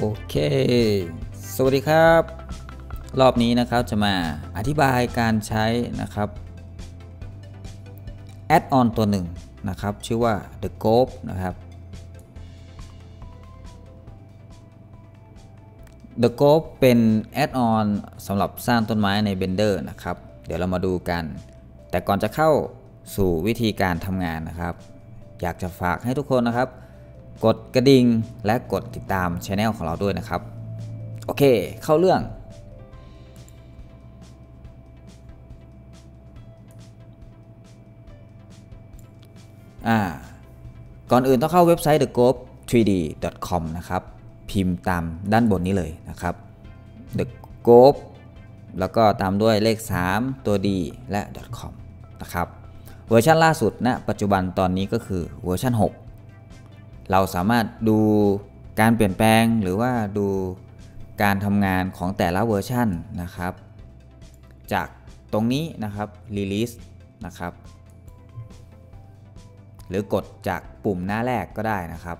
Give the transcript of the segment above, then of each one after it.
โอเค สวัสดีครับ รอบนี้นะครับจะมาอธิบายการใช้นะครับแอดออนตัวหนึ่งนะครับ ชื่อว่า The g o p นะครับ The g o p เป็นแอดออนสำหรับสร้างต้นไม้ใน Blender นะครับ เดี๋ยวเรามาดูกัน แต่ก่อนจะเข้าสู่วิธีการทำงานนะครับ อยากจะฝากให้ทุกคนนะครับกดกระดิ่งและกดติดตามช anel ของเราด้วยนะครับโอเคเข้าเรื่องอ่าก่อนอื่นต้องเข้าเว็บไซต์ the g o e 3d.com นะครับพิมพ์ตามด้านบนนี้เลยนะครับ the g o e แล้วก็ตามด้วยเลข 3 ตัว d และ .com นะครับเวอร์ชันล่าสุดณนะปัจจุบันตอนนี้ก็คือเวอร์ชัน6เราสามารถดูการเปลี่ยนแปลงหรือว่าดูการทำงานของแต่ละเวอร์ชันนะครับ จากตรงนี้นะครับ Release นะครับ หรือกดจากปุ่มหน้าแรกก็ได้นะครับ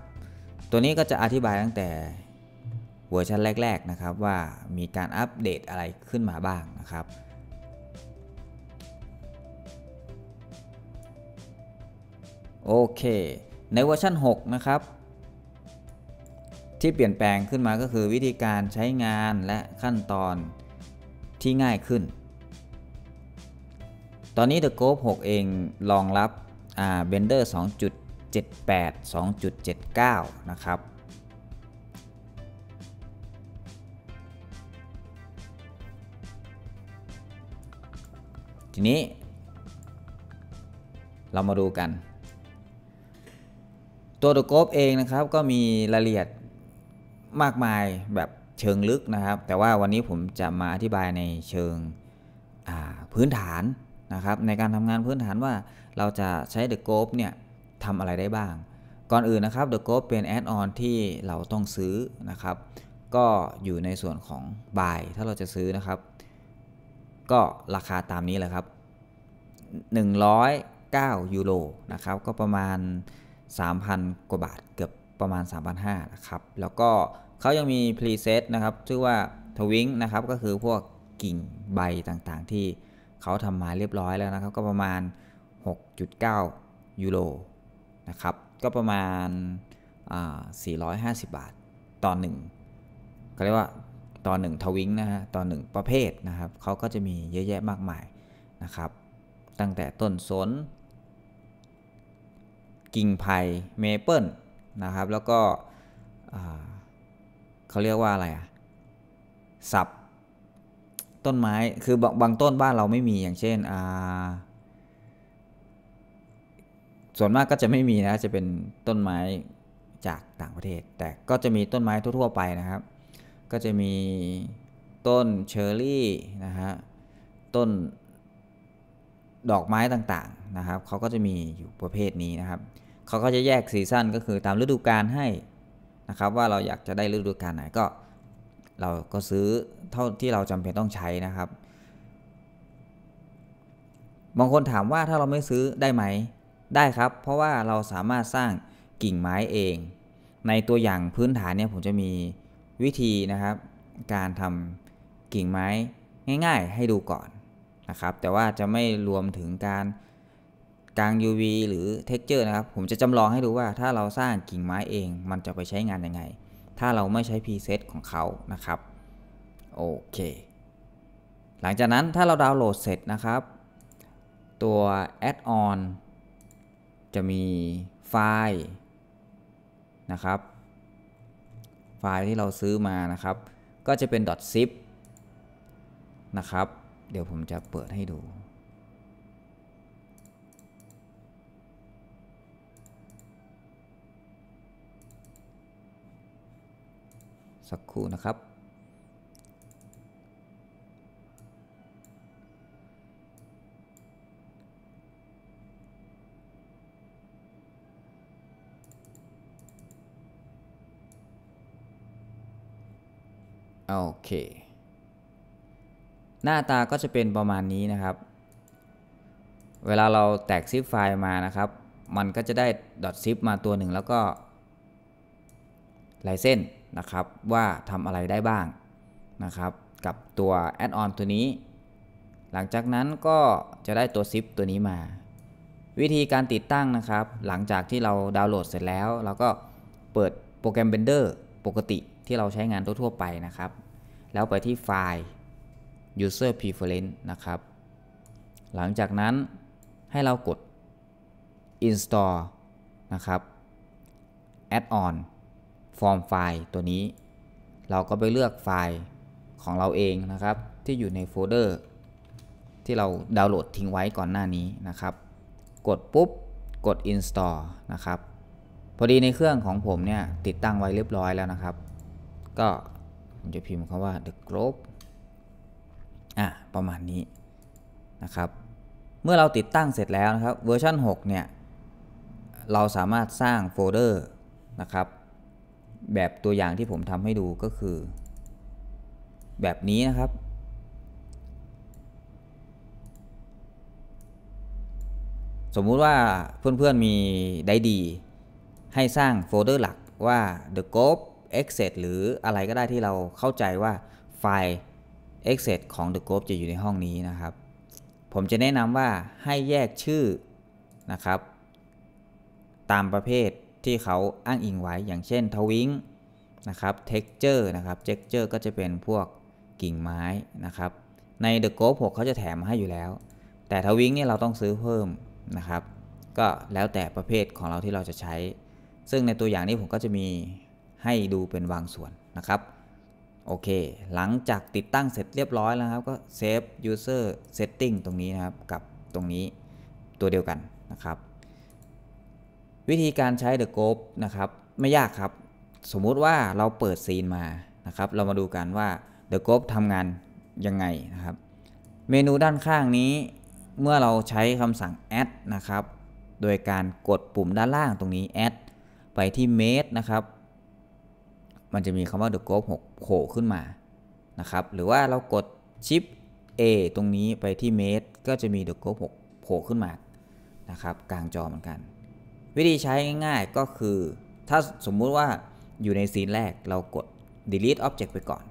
ตัวนี้ก็จะอธิบายตั้งแต่เวอร์ชันแรกๆนะครับ ว่ามีการอัปเดตอะไรขึ้นมาบ้างนะครับโอเคในเวอร์ชัน6 นะครับ ที่เปลี่ยนแปลงขึ้นมาก็คือวิธีการใช้งานและขั้นตอนที่ง่ายขึ้น ตอนนี้ The g o 6เองรองรับ b e n d e r 2.78 2.79 นะครับ ทีนี้เรามาดูกันัวตัวกบเองนะครับก็มีรายละเอียดมากมายแบบเชิงลึกนะครับ แต่ว่าวันนี้ผมจะมาอธิบายในเชิงพื้นฐานนะครับ ในการทำงานพื้นฐานว่าเราจะใช้ The g o บเนี่ยทำอะไรได้บ้าง ก่อนอื่นนะครับ The g o บเป็นแอดออนที่เราต้องซื้อนะครับก็อยู่ในส่วนของ Buy ถ้าเราจะซื้อนะครับก็ราคาตามนี้แหละครับ 109ยูโรนะครับก็ประมาณ3,000กว่าบาทเกือบประมาณ 3,500นะครับแล้วก็เขายังมี พรีเซตนะครับชื่อว่าทวิงนะครับ ก็คือพวกกิ่งใบต่างๆที่เขาทำมาเรียบร้อยแล้ว นะครับ ก็ประมาณ 6.9ยูโรนะครับ ก็ประมาณ 450 บาท ต่อหนึ่งก็เรียกว่า ต่อหนึ่งทวิงนะฮะต่อหนึ่งประเภทนะครับเขาก็จะมีเยอะแยะมากมาย นะครับ ตั้งแต่ต้นสนกิ่งไผ่เมเปิลนะครับแล้วก็เขาเรียกว่าอะไรอ่ะสับ ต้นไม้ คือบางบางต้นบ้านเราไม่มีอย่างเช่น ส่วนมากก็จะไม่มีนะจะเป็นต้นไม้จากต่างประเทศ แต่ก็จะมีต้นไม้ทั่ว ๆ ไปนะครับ ก็จะมีต้นเชอร์รี่นะฮะต้นดอกไม้ต่างๆนะครับเขาก็จะมีอยู่ประเภทนี้นะครับเขาก็จะแยกซีซันก็คือตามฤดูกาลให้นะครับ ว่าเราอยากจะได้ฤดูกาลไหนก็ เราก็ซื้อเท่าที่เราจำเป็นต้องใช้นะครับบางคนถามว่าถ้าเราไม่ซื้อได้ไหมได้ครับ เพราะว่าเราสามารถสร้างกิ่งไม้เอง ในตัวอย่างพื้นฐานเนี่ยผมจะมีวิธีนะครับ การทำกิ่งไม้ง่ายๆให้ดูก่อนนะครับ แต่ว่าจะไม่รวมถึงการกลาง UV หรือเท็กเจอร์นะครับ ผมจะจำลองให้ดูว่าถ้าเราสร้างกิ่งไม้เอง มันจะไปใช้งานยังไง ถ้าเราไม่ใช้ preset ของเขานะครับ โอเค หลังจากนั้นถ้าเราดาวน์โหลดเสร็จนะครับ ตัว add-on จะมีไฟล์นะครับ ไฟล์ที่เราซื้อมานะครับ ก็จะเป็น .zip นะครับ เดี๋ยวผมจะเปิดให้ดูสักครู่นะครับโอเคหน้าตาก็จะเป็นประมาณนี้นะครับ เวลาเราแตกซิปไฟล์มานะครับ มันก็จะได้ดอทซิปมาตัวหนึ่งแล้วก็ลายเส้นนะครับว่าทำอะไรได้บ้างนะครับ กับตัวแอดออนตัวนี้ หลังจากนั้นก็จะได้ตัวซิปตัวนี้มา วิธีการติดตั้งนะครับ หลังจากที่เราดาวน์โหลดเสร็จแล้วเราก็เปิดโปรแกรม b น e n d e r ปกติที่เราใช้งานทั่วๆไปนะครับ แล้วไปที่ไฟล์ user preference นะครับ หลังจากนั้นให้เรากด install นะครับ add on ฟอร์มไฟล์ตัวนี้ เราก็ไปเลือกไฟล์ของเราเองนะครับ ที่อยู่ในโฟลเดอร์ที่เราดาวน์โหลดทิ้งไว้ก่อนหน้านี้นะครับ กดปุ๊บ กด install นะครับ พอดีในเครื่องของผมเนี่ย ติดตั้งไว้เรียบร้อยแล้วนะครับ ก็ผมจะพิมพ์คาว่า the globe อ่ะประมาณนี้นะครับ เมื่อเราติดตั้งเสร็จแล้วนะครับเวอร์ชัน6เนี่ยเราสามารถสร้างโฟลเดอร์นะครับแบบตัวอย่างที่ผมทำให้ดูก็คือแบบนี้นะครับ สมมุติว่าเพื่อนๆมีได้ดีให้สร้างโฟลเดอร์หลักว่า the g o p e x c e l หรืออะไรก็ได้ที่เราเข้าใจว่าไฟล์ e x c e l ของ The g o p จะอยู่ในห้องนี้นะครับ ผมจะแนะนำว่าให้แยกชื่อนะครับ ตามประเภทที่เขาอ้างอิงไว้ อย่างเช่น ทวิงนะครับเท็กเจอร์นะครับเท็กเจอร์ก็จะเป็นพวกกิ่งไม้นะครับ ใน The g o 6เขาจะแถมให้อยู่แล้ว แต่ทวิงเนี่ยเราต้องซื้อเพิ่มนะครับ ก็แล้วแต่ประเภทของเราที่เราจะใช้ ซึ่งในตัวอย่างนี้ผมก็จะมีให้ดูเป็นวางส่วนนะครับ โอเค หลังจากติดตั้งเสร็จเรียบร้อยแล้วครับก็เซฟยูเซอร์เซตติ้งตรงนี้นะครับกับตรงนี้ตัวเดียวกันนะครับวิธีการใช้ The g o p นะครับไม่ยากครับสมมุติว่าเราเปิดซีนมานะครับ เรามาดูกันว่า The g o p ทำงานยังไงนะครับ เมนูด้านข้างนี้เมื่อเราใช้คำสั่ง add นะครับ โดยการกดปุ่มด้านล่างตรงนี้ add ไปที่ m a ต e นะครับ มันจะมีคำว่า The g o p 6โผล่ขึ้นมานะครับหรือว่าเรากด shift A ตรงนี้ไปที่ m a ต e ก็จะมี The g o p 6โผล่ขึ้นมานะครับ กลางจอเหมือนกันวิธีใช้ง่ายๆก็คือถ้าสมมุติว่าอยู่ในซีนแรกเรากด delete object ไปก่อน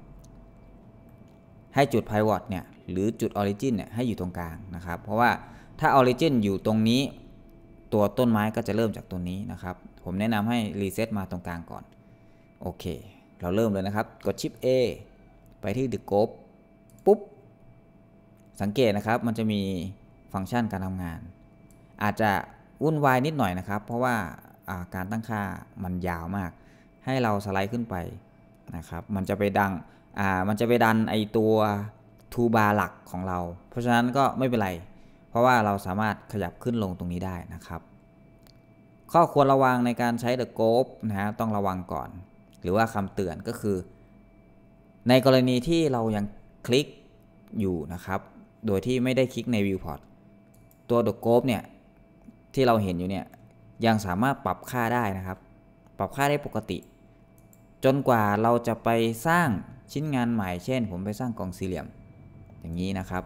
ให้จุด pivot เนี่ยหรือจุด origin เนี่ยให้อยู่ตรงกลางนะครับ เพราะว่าถ้า origin อยู่ตรงนี้ตัวต้นไม้ก็จะเริ่มจากตัวนี้นะครับ ผมแนะนำให้ reset มาตรงกลางก่อน โอเค เราเริ่มเลยนะครับ กด shift A ไปที่ the g o ปุ๊บสังเกตนะครับมันจะมีฟังก์ชันการทำงาน อาจจะวุ่นวายนิดหน่อยนะครับ เพราะว่าการตั้งค่ามันยาวมาก ให้เราสไลด์ขึ้นไปนะครับมันจะไปดังมันจะไปดันไอตัว ทูบาร์หลักของเรา เพราะฉะนั้นก็ไม่เป็นไร เพราะว่าเราสามารถขยับขึ้นลงตรงนี้ได้นะครับ ข้อควรระวังในการใช้ The g o e นะฮะต้องระวังก่อน หรือว่าคำเตือนก็คือ ในกรณีที่เรายังคลิกอยู่นะครับ โดยที่ไม่ได้คลิกใน Viewport ตัว The g o e เนี่ยที่เราเห็นอยู่เนี่ยยังสามารถปรับค่าได้นะครับ ปรับค่าได้ปกติ จนกว่าเราจะไปสร้างชิ้นงานใหม่เช่น ผมไปสร้างกล่องสี่เหลี่ยมอย่างนี้นะครับ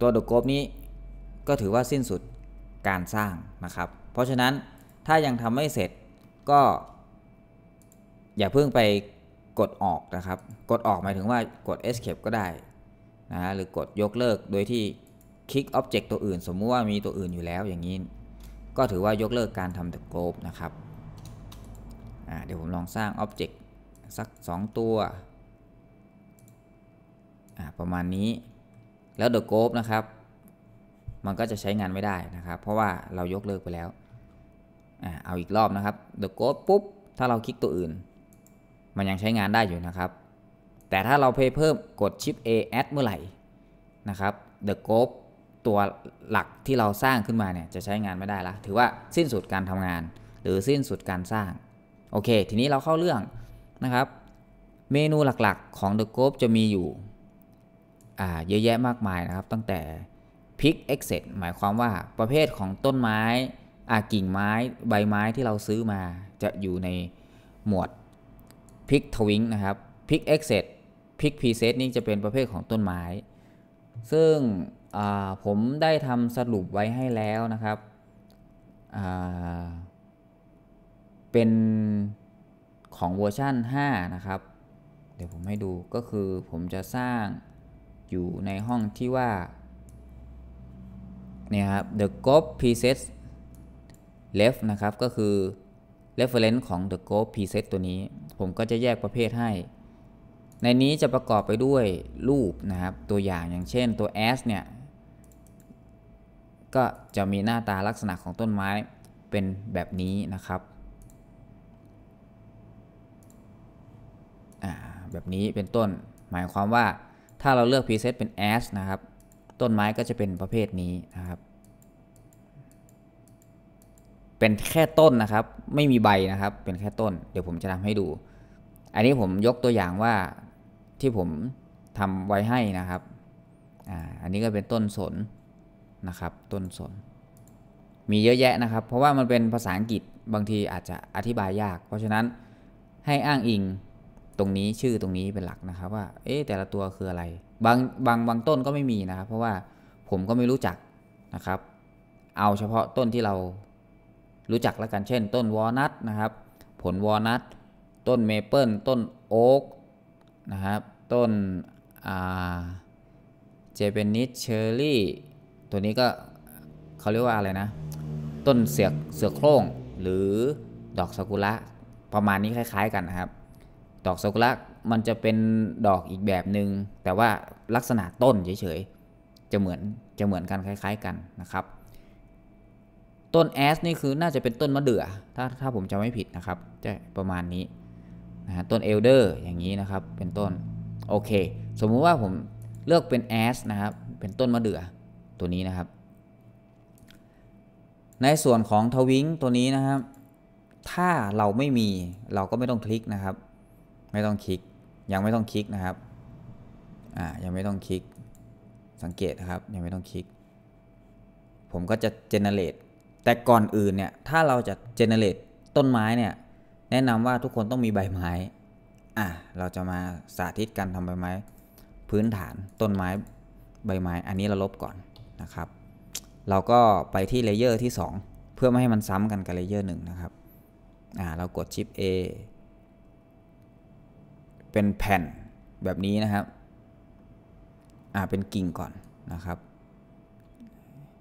ตัวดกบนี้ก็ถือว่าสิ้นสุดการสร้างนะครับ เพราะฉะนั้นถ้ายังทำไม่เสร็จก็ อย่าเพิ่งไปกดออกนะครับ กดออกหมายถึงว่ากด escape ก็ได้นะฮะหรือกดยกเลิกโดยที่คลิกอ็อบเจกต์ตัวอื่นสมมุติว่ามีตัวอื่นอยู่แล้วอย่างนี้ก็ถือว่ายกเลิกการทำ the g โ o ลบนะครับเดี๋ยวผมลองสร้างอ็อบเจกต์สัก 2 ตัวประมาณนี้แล้ว the g โ o ลบนะครับ มันก็จะใช้งานไม่ได้นะครับ เพราะว่าเรายกเลิกไปแล้วเอาอีกรอบนะครับ the g โ o ลบปุ๊บถ้าเราคลิกตัวอื่น มันยังใช้งานได้อยู่นะครับ แต่ถ้าเราเพเพิ่มกดชิป A add เมื่อไหร่นะครับ the g r o u e ตัวหลักที่เราสร้างขึ้นมา เนี่ย จะใช้งานไม่ได้ ละ ถือว่าสิ้นสุด การทำงาน หรือสิ้นสุดการสร้าง โอเค ทีนี้เราเข้า เรื่อง นะครับ เมนูหลักๆของ The g r o v จะมีอยู่เยอะแยะมากมายนะครับ ตั้งแต่ Pick e x e t หมายความว่าประเภทของต้นไม้กิ่งไม้ใบไม้ที่เราซื้อมา จะอยู่ในหมวด Pick t w i n นะครับ Pick e x e t Pick Preset นี่จะเป็นประเภทของต้นไม้ ซึ่งผมได้ทำสรุปไว้ให้แล้วนะครับ เป็นของเวอร์ชัน5 นะครับ เดี๋ยวผมให้ดูก็คือผมจะสร้างอยู่ในห้องที่ว่าเนี่ยครับ the g o p preset left นะ ครับ ก็คือ reference ของ the g o p preset ตัวนี้ ผมก็จะแยกประเภทให้ ในนี้จะประกอบไปด้วยรูป นะ ครับ ตัวอย่างอย่างเช่นตัว as เนี่ยก็จะมีหน้าตาลักษณะของต้นไม้เป็นแบบนี้นะครับ แบบนี้เป็นต้น หมายความว่าถ้าเราเลือก preset เป็น as นะครับ ต้นไม้ก็จะเป็นประเภทนี้นะครับ เป็นแค่ต้นนะครับ ไม่มีใบนะครับ เป็นแค่ต้น เดี๋ยวผมจะทำให้ดู อันนี้ผมยกตัวอย่างว่าที่ผมทำไว้ให้นะครับออันนี้ก็เป็นต้นสนนะครับ ต้นสน มีเยอะแยะนะครับ เพราะว่า มัน เป็นภาษาอังกฤษบางทีอาจจะอธิบายยาก เพราะฉะนั้นให้อ้างอิงตรงนี้ชื่อตรงนี้เป็นหลักนะครับว่าเอ๊ะแต่ละตัวคืออะไรบางบางบางต้นก็ไม่มีนะ ครับ เพราะว่าผมก็ไม่รู้จักนะครับ เอาเฉพาะต้นที่เรารู้จักแล้วกันเช่นต้นวอลนัทนะครับผลวอลนัทต้นเมเปิลต้นโอ๊กนะครับต้นเจเปนิสเชอร์รี่ตัวนี้ก็เขาเรียกว่าอะไรนะ ต้นเสือกเสือโคร่งหรือดอกซากุระประมาณนี้คล้ายๆกันนะครับ ดอกซากุระมันจะเป็นดอกอีกแบบหนึง่งแต่ว่าลักษณะต้นเฉยๆจะเหมือนจะเหมือนกันคล้ายๆกันนะครับ ต้นแอสนี่คือน่าจะเป็นต้นมะเดื่อถ้าถ้าผมจำไม่ผิดนะครับ จะประมาณนี้นะฮะต้นเอลเดอร์อย่างนี้นะครับเป็นต้นโอเค สมมุติว่าผมเลือกเป็นแอสนะครับ เป็นต้นมะเดื่อตัวนี้ นะครับ ในส่วนของทวิงตัวนี้นะครับ ถ้าเราไม่มีเราก็ไม่ต้องคลิกนะครับ ไม่ต้องคลิก ยังไม่ต้องคลิกนะครับ อ่า ยังไม่ต้องคลิก สังเกตครับ ยังไม่ต้องคลิก ผมก็จะ เจเนเรต แต่ก่อนอื่น เนี่ย ถ้าเราจะเจเนเรตต้นไม้เนี่ย แนะนำว่าทุกคนต้องมีใบไม้ อ่ะเราจะมาสาธิตการทำใบไม้พื้นฐานต้นไม้ใบไม้ อันนี้เราลบก่อนนะครับ เราก็ไปที่เลเยอร์ที่ 2 เพื่อไม่ให้มันซ้ำกันกับเลเยอร์หนึ่งนะครับ อ่าเรากดชิป A เป็นแผ่นแบบนี้นะครับ อ่าเป็นกิ่งก่อนนะครับ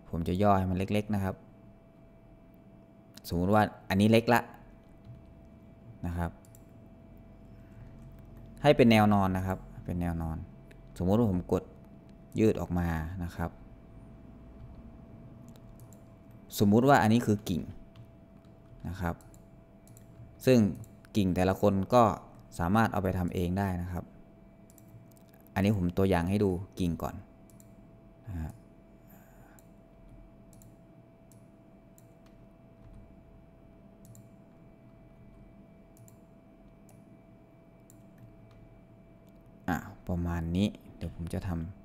ผมจะย่อให้มันเล็กๆนะครับ สมมติว่าอันนี้เล็ก ละนะครับ ให้เป็นแนวนอนนะครับ เป็นแนวนอน สมมติ ว่า ผมกดยืดออกมานะครับสมมุติว่าอันนี้คือกิ่งนะครับ ซึ่งกิ่งแต่ละคนก็สามารถเอาไปทำเองได้นะครับ อันนี้ผมตัวอย่างให้ดูกิ่งก่อนประมาณนี้เดี๋ยวผมจะทำ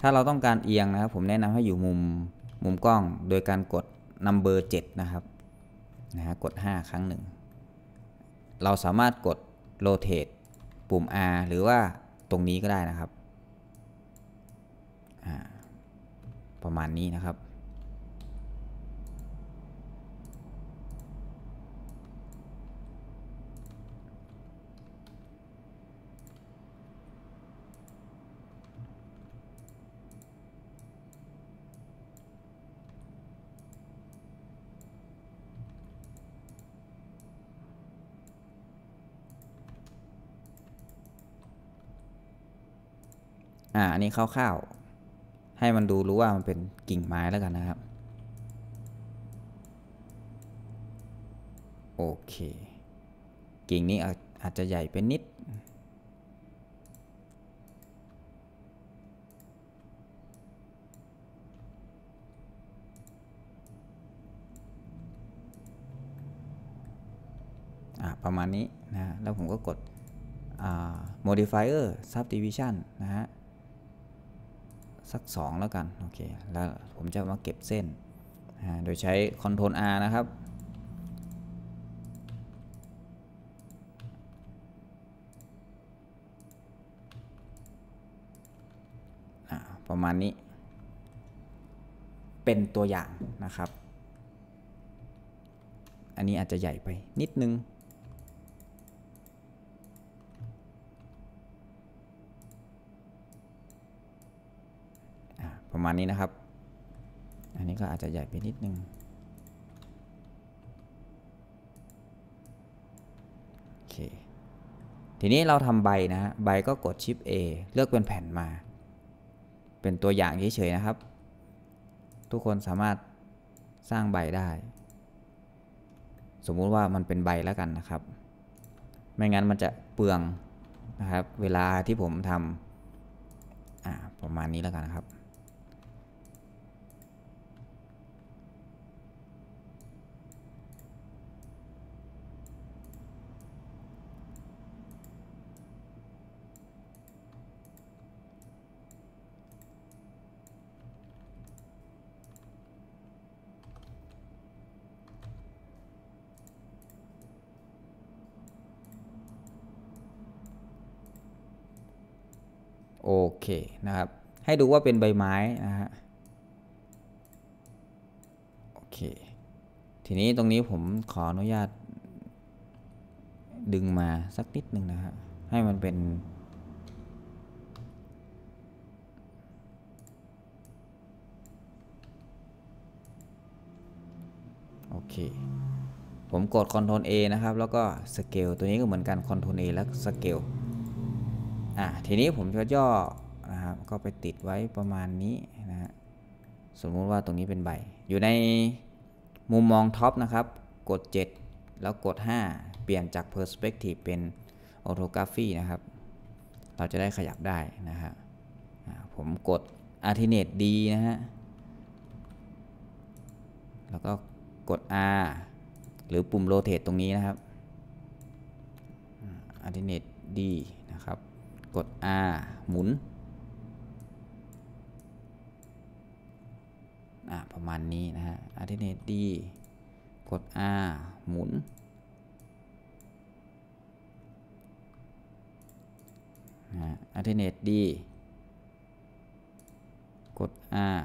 ถ้าเราต้องการเอียงนะครับผมแนะนำให้อยู่มุมมุมกล้องโดยการกดนัมเบอร์7นะครับนะฮะกด 5 ครั้งหนึ่งเราสามารถกด rotate ปุ่ม R หรือว่าตรงนี้ก็ได้นะครับ ประมาณนี้นะครับอ่าอันนี้คร่าวๆให้มันดูรู้ว่ามันเป็นกิ่งไม้แล้วกันนะครับ โอเค กิ่งนี้อาจจะใหญ่เป็นนิด ประมาณนี้นะ แล้ว ผมก็กด modifier subdivision นะฮะสัก 2 แล้วกัน โอเค แล้วผมจะมาเก็บเส้นโดยใช้ Ctrl R นะครับ ประมาณนี้ เป็นตัวอย่างนะครับ อันนี้อาจจะใหญ่ไปนิดนึงประมาณนี้นะครับ อันนี้ก็อาจจะใหญ่ไปนิดนึง โอเค ทีนี้เราทำใบนะฮะใบก็กดชิป A เลือกเป็นแผ่นมา เป็นตัวอย่างเฉยๆนะครับ ทุกคนสามารถสร้างใบได้ สมมุติว่ามันเป็นใบแล้วกันนะครับ ไม่งั้นมันจะเปลืองนะครับ เวลาที่ผมทำประมาณนี้แล้วกันครับอเคนะครับ ให้ดูว่าเป็นใบไม้ นะฮะโอเค ทีนี้ตรงนี้ ผม ขออนุญาตดึงมา สักนิดหนึ่งนะฮะให้มันเป็น โอเค ผมกด Ctrl A นะครับ แล้วก็สเกลตัวนี้ ก็เหมือนกัน Ctrl A แล้วสเกลอ่ะทีนี้ผมจะย่อับก็ไปติดไว้ประมาณนี้นะฮะ สมมุติว่าตรงนี้เป็นใบ อยู่ในมุมมองท็อปนะครับ กด 7 แล้วกด 5 เปลี่ยนจาก Perspective เป็นออโทกราฟีนะครับ เราจะได้ขยับได้นะฮะผมกด a l t e r n a t e D นะฮะแล้วก็กด R หรือปุ่ม Rotate ตรงนี้นะครับ a l t e r n a t e D นะครับ กด R หมุนอ่ะประมาณนี้นะฮะอาทิเนต t e กด R หมุน a อ t e เน a ตดี กด R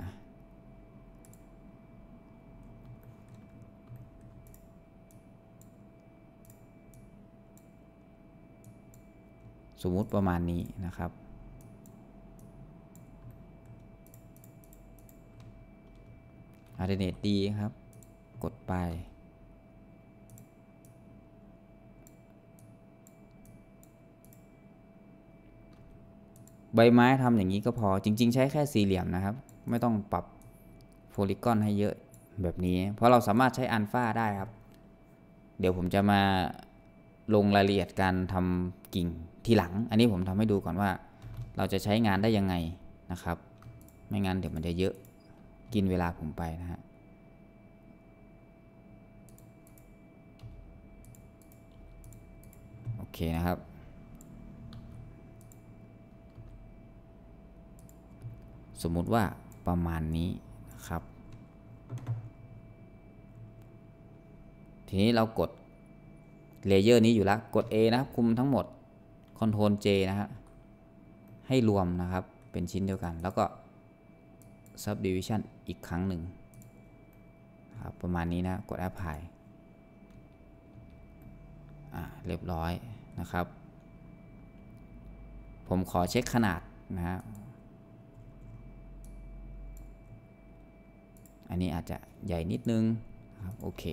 สมมุติประมาณนี้นะครับอร์เทรเนตดี ครับ กดไป ใบไม้ทำอย่างนี้ก็พอจริง ๆ ใช้แค่สี่เหลี่ยมนะครับ ไม่ต้องปรับโพลิกอนให้เยอะแบบนี้ เพราะเราสามารถใช้ อัลฟาได้ ครับ เดี๋ยวผมจะมาลงรายละเอียดการทำกิ่งทีหลัง อันนี้ผมทำให้ดูก่อนว่า เราจะใช้งานได้ยังไงนะครับ ไม่งั้นเดี๋ยวมันจะเยอะกิน เวลา ผม ไป นะฮะ โอเค นะครับ สมมุติว่าประมาณนี้นะครับ ที นี้ เรากด เลเยอร์ นี้อยู่แล้ว กด A นะครับ คุมทั้งหมด Ctrl J นะฮะ ให้รวมนะครับ เป็นชิ้นเดียวกัน แล้วก็ Subdivision อีกครั้งหนึ่งครับประมาณนี้นะกด apply อ่าเรียบร้อยนะครับ ผมขอเช็คขนาดนะฮะอันนี้อาจจะใหญ่นิดนึงครับโอเค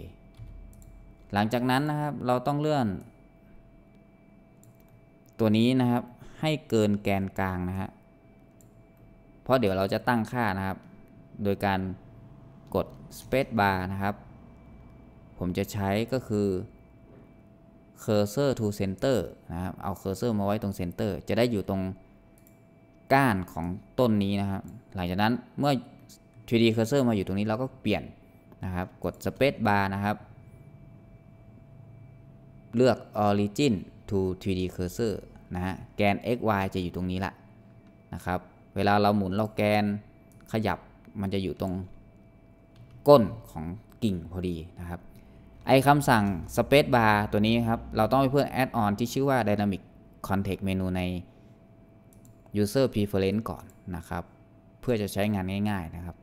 หลังจากนั้นนะครับเราต้องเลื่อน ตัวนี้นะครับให้เกินแกนกลางนะฮะเพราะเดี๋ยวเราจะตั้งค่านะครับโดยการกด Space Bar นะครับ ผมจะใช้ก็คือ Cursor to Center นะครับ เอาเคอร์เซอร์มาไว้ตรง Center จะได้อยู่ตรงก้านของต้นนี้นะครับ หลังจากนั้นเมื่อ 3D Cursor มาอยู่ตรงนี้เราก็เปลี่ยนนะครับ กด Space Bar นะครับ เลือก Origin to 3D Cursor นะฮะแกน x y จะอยู่ตรงนี้ละนะครับ เวลาเราหมุนเราแกนขยับมันจะอยู่ตรงก้นของกิ่งพอดีนะครับ ไอคำสั่ง Space Bar ตัวนี้ครับ เราต้องไปเพิ่มแอดออนที่ชื่อว่า Dynamic Context Menu ใน User Preference ก่อนนะครับ เพื่อจะใช้งานง่ายๆนะครับ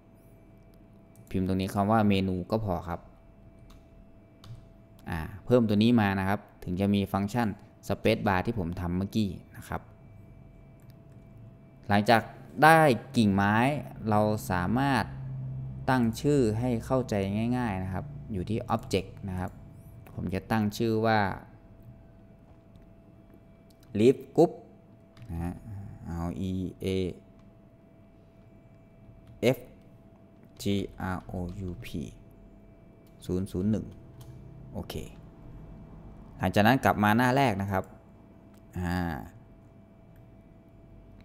พิมพ์ตรงนี้คำว่าเมนูก็พอครับอ่าเพิ่มตัวนี้มานะครับ ถึงจะมีฟังก์ชัน Space Bar ที่ผมทำเมื่อกี้นะครับ หลังจากได้กิ่งไม้เราสามารถตั้งชื่อให้เข้าใจง่ายๆนะครับอยู่ที่ object นะครับผมจะตั้งชื่อว่า leaf group นะเอา e a f g r o u p 001โอเค หลังจากนั้นกลับมาหน้าแรกนะครับ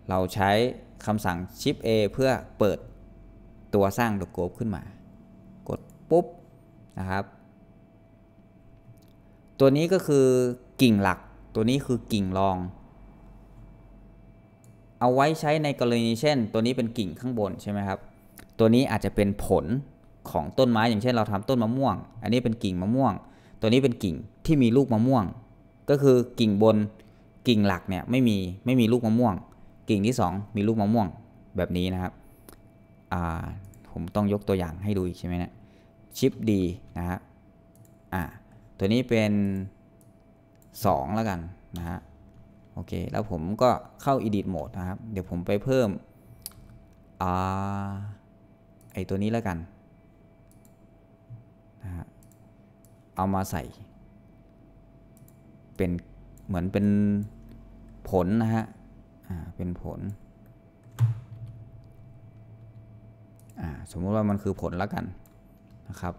เราใช้คำสั่ง Shift A เพื่อเปิดตัวสร้าง The ก r o ขึ้นมา กดปุ๊บนะครับ ตัวนี้ก็คือกิ่งหลัก ตัวนี้คือกิ่งรอง เอาไว้ใช้ในกรณีเช่น ตัวนี้เป็นกิ่งข้างบนใช่ไหมครับ ตัวนี้อาจจะเป็นผลของต้นไม้อย่างเช่นเราทำต้นมะม่วง อันนี้เป็นกิ่งมะม่วง ตัวนี้เป็นกิ่งที่มีลูกมะม่วง ก็คือกิ่งบนกิ่งหลักเนี่ยไม่มีไม่มีลูกมะม่วงกิ่งที่ 2 มีลูกมะม่วงแบบนี้นะครับ ผมต้องยกตัวอย่างให้ดูอีกใช่ไหมเนะี่ยชิปดีนะครับตัวนี้เป็น 2 แล้วกันนะฮะโอเค แล้วผมก็เข้า edit mode นะครับ เดี๋ยวผมไปเพิ่มอไอตัวนี้แล้วกันนะฮะเอามาใส่ เป็น เหมือนเป็นผลนะฮะ่าเป็นผลอ่าสมมุติว่ามันคือผลแล้วกันนะครับ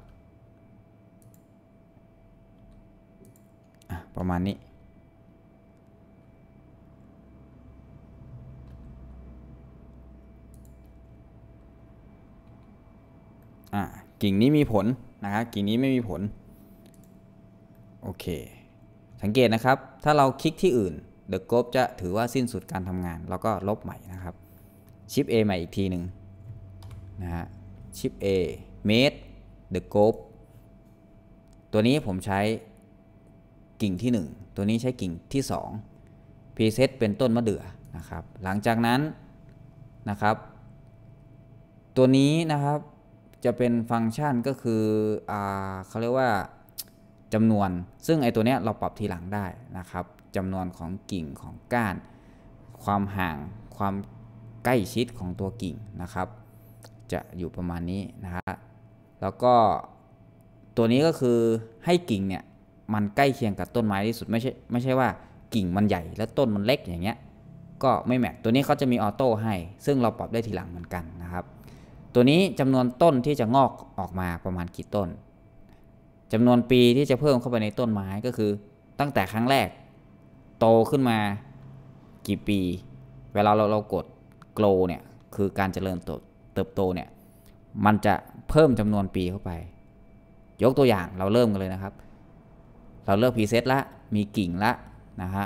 อ่ประมาณนี้กิ่งนี้มีผลนะครับกิ่งนี้ไม่มีผลโอเคสังเกตนะครับถ้าเราคลิกที่อื่นเดอะ r o u p จะถือว่าสิ้นสุดการทำงาน แล้วก็ลบใหม่นะครับ ชิป a ใหม่อีกทีหนึ่งนะฮะชิป a made the g r o u ตัวนี้ผมใช้กิ่งที่ 1 ตัวนี้ใช้กิ่งที่ 2 preset เป็นต้นมะเดื่อนะครับ หลังจากนั้นนะครับ ตัวนี้นะครับจะเป็นฟังก์ชันก็คืออเขาเรียกว่าจำนวนซึ่ง ไอตัวเนี้ยเราปรับทีหลังได้นะครับจำนวนของกิ่งของก้าน ความห่าง ความใกล้ชิดของตัวกิ่งนะครับ จะอยู่ประมาณนี้นะฮะ แล้วก็ตัวนี้ก็คือให้กิ่งเนี่ยมันใกล้เคียงกับต้นไม้ที่สุดไม่ใช่ไม่ใช่ว่ากิ่งมันใหญ่ แล้วต้นมันเล็กอย่างเงี้ย ก็ไม่แม็ตัวนี้เขาจะมีออโต้ให้ ซึ่งเราปรับได้ทีหลังเหมือนกันนะครับ ตัวนี้จำนวนต้นที่จะงอกออกมาประมาณกี่ต้น จำนวนปีที่จะเพิ่มเข้าไปในต้นไม้ก็คือตั้งแต่ครั้งแรกโตขึ้นมากี่ปีเวลาเราเรากด grow เนี่ย คือการเจริญเติบโตเนี่ย มันจะเพิ่มจำนวนปีเข้าไป ยกตัวอย่างเราเริ่มกันเลยนะครับ เราเลือกพรีเซตละ มีกิ่งละนะฮะ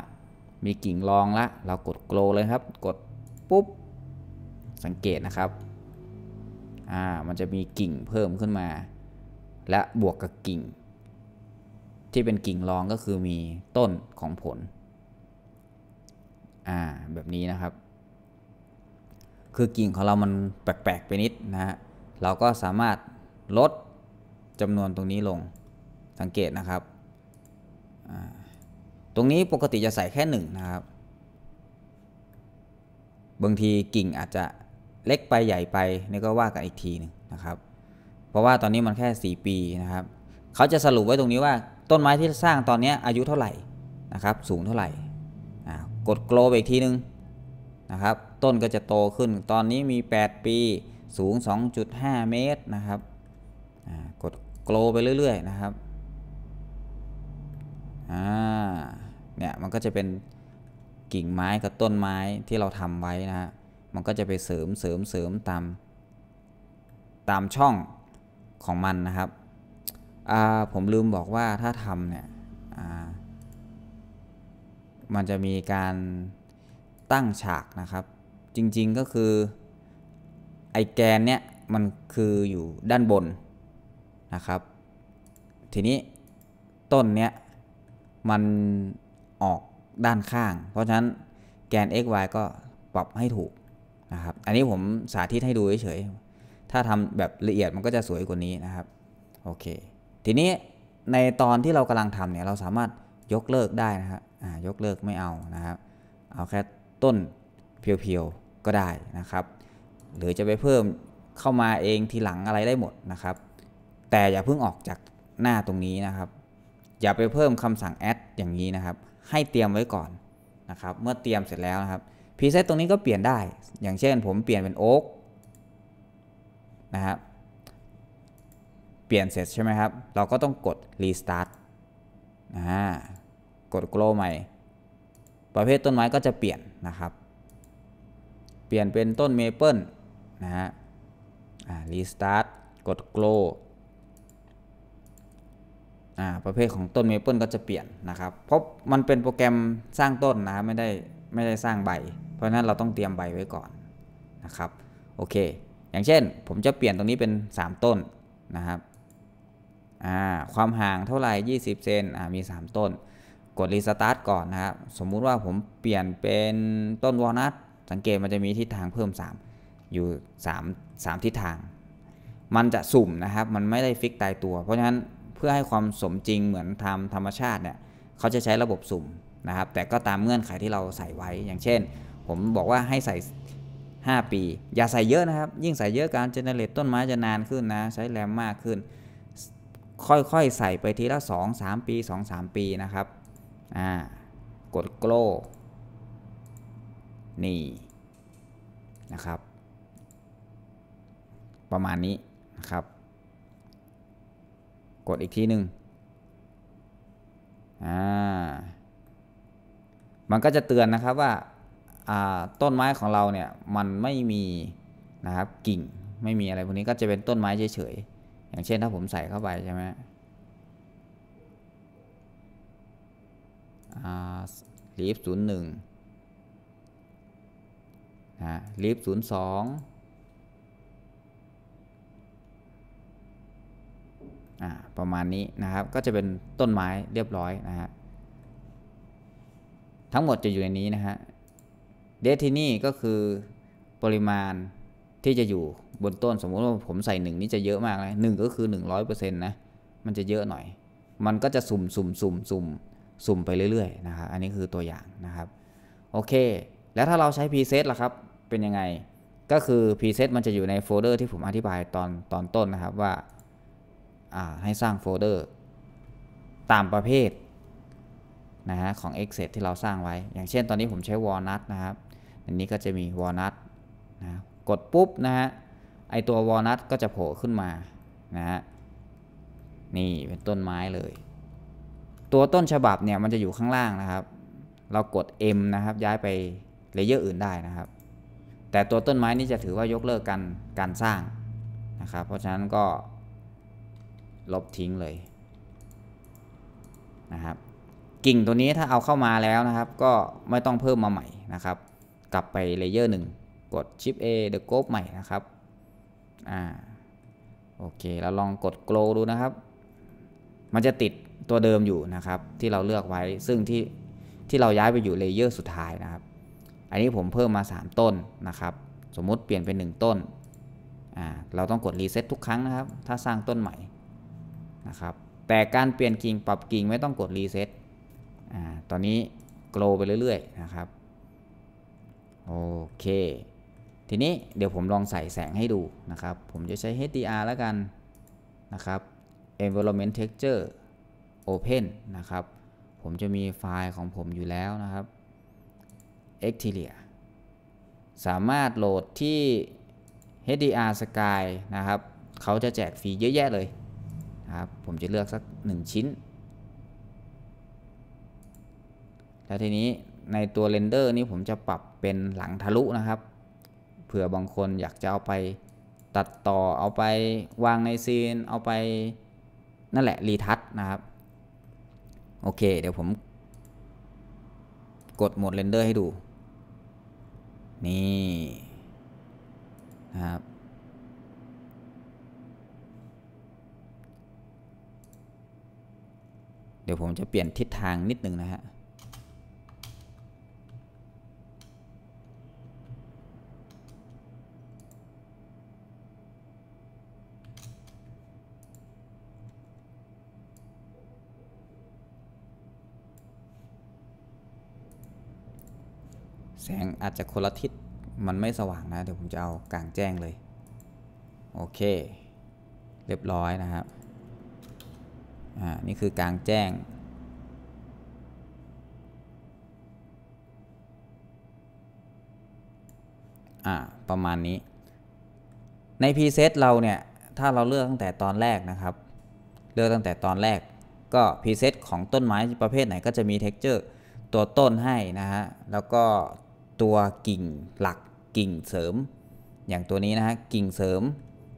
มีกิ่งรองละเรากด grow เลยครับ กดปุ๊บสังเกตนะครับ อ่า มันจะมีกิ่งเพิ่มขึ้นมา และบวกกับกิ่ง ที่เป็นกิ่งรองก็คือมีต้นของผล่าแบบนี้นะครับ คือกิ่งของเรามันแปลกๆไปนิดนะฮะเราก็สามารถลดจำนวนตรงนี้ลงสังเกตนะครับตรงนี้ปกติจะใส่แค่หนึ่งนะครับบางทีกิ่งอาจจะเล็กไปใหญ่ไปนี่ก็ว่ากันอีกทีนึงนะครับ เพราะว่าตอนนี้มันแค่ 4 ปีนะครับเขาจะสรุปไว้ตรงนี้ว่าต้นไม้ที่สร้างตอนนี้อายุเท่าไหร่นะครับสูงเท่าไหร่กดโกลบอีกทีนึงนะครับต้นก็จะโตขึ้นตอนนี้มี 8 ปี สูง 2.5เมตรนะครับกดโกลไปเรื่อยๆนะครับเนี่ยมันก็จะเป็นกิ่งไม้กับต้นไม้ที่เราทำไว้นะฮะมันก็จะไปเสริมเสริมเสริมตาม ตามช่องของมันนะครับผมลืมบอกว่าถ้าทำเนี่ยมันจะมีการตั้งฉากนะครับ จริงๆก็คือไอแกนเนี้ยมันคืออยู่ด้านบนนะครับทีนี้ต้นเนี้ยมันออกด้านข้าง เพราะฉะนั้นแกน x y ก็ปรับให้ถูกนะครับอันนี้ผมสาธิตให้ดูเฉยๆถ้าทำแบบละเอียดมันก็จะสวยกว่านี้นะครับโอเค ทีนี้ในตอนที่เรากำลังทำเนี่ยเราสามารถยกเลิกได้นะครับยกเลิกไม่เอานะครับ เอาแค่ ต้นเพียวๆ ก็ได้นะครับ หรือจะไปเพิ่มเข้ามาเองทีหลังอะไรได้หมดนะครับ แต่อย่าเพิ่งออกจากหน้าตรงนี้นะครับ อย่าไปเพิ่มคำสั่งแอดอย่างนี้นะครับ ให้เตรียมไว้ก่อนนะครับ เมื่อเตรียมเสร็จแล้วนะครับพรีเซตตรงนี้ก็เปลี่ยนได้ อย่างเช่นผมเปลี่ยนเป็น โอ๊กนะครับ เปลี่ยนเสร็จใช่ไหมครับ เราก็ต้องกดรีสตาร์ทอ่กด grow ใหม่ ประเภทต้นไม้ก็จะเปลี่ยนนะครับ เปลี่ยนเป็นต้นเมเปิลนะฮะรีสตาร์ทกด grow ประเภทของต้นเมเปิลก็จะเปลี่ยนนะครับเพราะมันเป็นโปรแกรมสร้างต้นนะไม่ได้ไม่ได้สร้างใบ เพราะนั้นเราต้องเตรียมใบไว้ก่อนนะครับ โอเค อย่างเช่นผมจะเปลี่ยนตรงนี้เป็น 3 ต้นนะครับความห่างเท่าไหร่20 เซนมี 3 ต้นกดรีสตาร์ทก่อนนะครับสมมุติว่าผมเปลี่ยนเป็นต้นวอลนัทสังเกตมันจะมีทิศทางเพิ่ม 3 อยู่3 3ทิศทาง มันจะสุ่มนะครับมันไม่ได้ฟิกตายตัว เพราะฉะนั้นเพื่อให้ความสมจริงเหมือนทำธรรมชาติเนี่ยเขาจะใช้ระบบสุ่มนะครับ แต่ก็ตามเงื่อนไขที่เราใส่ไว้อย่างเช่น ผมบอกว่าให้ใส่ 5 ปี อย่าใส่เยอะนะครับ ยิ่งใส่เยอะการเจเนเรตต้นไม้จะนานขึ้นนะ ใช้แรมมากขึ้น ค่อยๆใส่ไปทีละ 2 3 ปี 2-3 ปีนะครับกดโกลนี่ นะครับ ประมาณนี้นะครับ กดอีกทีหนึ่งมันก็จะเตือนนะครับว่า ต้นไม้ของเราเนี่ย มันไม่มีนะครับกิ่งไม่มีอะไรพวกนี้ก็จะเป็นต้นไม้เฉยๆ อย่างเช่นถ้าผมใส่เข้าไปใช่ไหมลีฟศูนย์หนึ่งนะลีฟศูนย์สองประมาณนี้นะครับ ก็จะเป็นต้นไม้เรียบร้อย นะฮะทั้งหมดจะอยู่ในนี้นะฮะ เดทินี่ก็คือปริมาณที่จะอยู่บนต้นสมมติว่าผมใส่หนึ่งนี่จะเยอะมากเลยหนึ่งก็คือหนึ่งร้อยเปอร์เซ็นต์นะ มันจะเยอะหน่อย มันก็จะสุ่มสุ่มสุ่มสุ่มสุ่มไปเรื่อยๆนะครับอันนี้คือตัวอย่างนะครับ โอเค แล้วถ้าเราใช้ preset ล่ะครับ เป็นยังไงก็คือ preset มันจะอยู่ในโฟลเดอร์ที่ผมอธิบายตอนตอนต้นนะครับว่าให้สร้างโฟลเดอร์ตามประเภทนะฮะของ Excel ที่เราสร้างไว้อย่างเช่นตอนนี้ผมใช้ Walnut นะครับอันนี้ก็จะมี Walnut นะกดปุ๊บนะฮะไอตัว Walnut ก็จะโผล่ขึ้นมานะฮะนี่เป็นต้นไม้เลยตัวต้นฉบับเนี่ยมันจะอยู่ข้างล่างนะครับ เรากด M นะครับ ย้ายไปเลเยอร์อื่นได้นะครับ แต่ตัวต้นไม้นี่จะถือว่ายกเลิกการการสร้างนะครับเพราะฉะนั้นก็ลบทิ้งเลยนะครับกิ่งตัวนี้ถ้าเอาเข้ามาแล้วนะครับ ก็ไม่ต้องเพิ่มมาใหม่นะครับ กลับไปเลเยอร์หนึ่งกด Shift A The g r o ใหม่นะครับอ่าโอเค แล้วลองกด Grow ดูนะครับ มันจะติดตัวเดิมอยู่นะครับที่เราเลือกไว้ซึ่งที่ที่เราย้ายไปอยู่เลเยอร์สุดท้ายนะครับ อันนี้ผมเพิ่มมา 3 ต้นนะครับสมมุติเปลี่ยนเป็น 1 ต้นอ่าเราต้องกดรีเซ็ตทุกครั้งนะครับถ้าสร้างต้นใหม่ นะครับแต่การเปลี่ยนกิ่งปรับกิ่งไม่ต้องกดรีเซ็ตอ่าตอนนี้โกลไปเรื่อยๆ นะครับ โอเค ทีนี้เดี๋ยวผมลองใส่แสงให้ดูนะครับ ผมจะใช้ HDR แล้วกันนะครับ Environment Texture Open นะครับ ผมจะมีไฟล์ของผมอยู่แล้วนะครับ e x t e r i a สามารถโหลดที่ HDR Sky นะครับ เขาจะแจกฟรีเยอะแยะเลยนะครับ ผมจะเลือกสัก 1 ชิ้น แล้ว ทีนี้ในตัวเรนเดอร์นี้ผมจะปรับเป็นหลังทะลุนะครับ เผื่อ บาง คนอยากจะเอาไปตัดต่อ เอาไปวางใน ซีน เอาไปนั่นแหละรีทัชนะครับโอเค เดี๋ยวผมกดโหมดเรนเดอร์ให้ดู นี่นะครับ เดี๋ยวผมจะเปลี่ยนทิศทางนิดนึงนะฮะแสงอาจจะคนละทิศมันไม่สว่างนะเดี๋ยวผมจะเอากลางแจ้งเลยโอเคเรียบร้อยนะครับอ่านี่คือกลางแจ้งอ่าประมาณนี้ใน preset เราเนี่ยถ้าเราเลือกตั้งแต่ตอนแรกนะครับ เลือกตั้งแต่ตอนแรกก็ preset ของต้นไม้ประเภทไหนก็จะมี texture ตัวต้นให้นะฮะแล้วก็ตัวกิ่งหลักกิ่งเสริมอย่างตัวนี้นะฮะกิ่งเสริม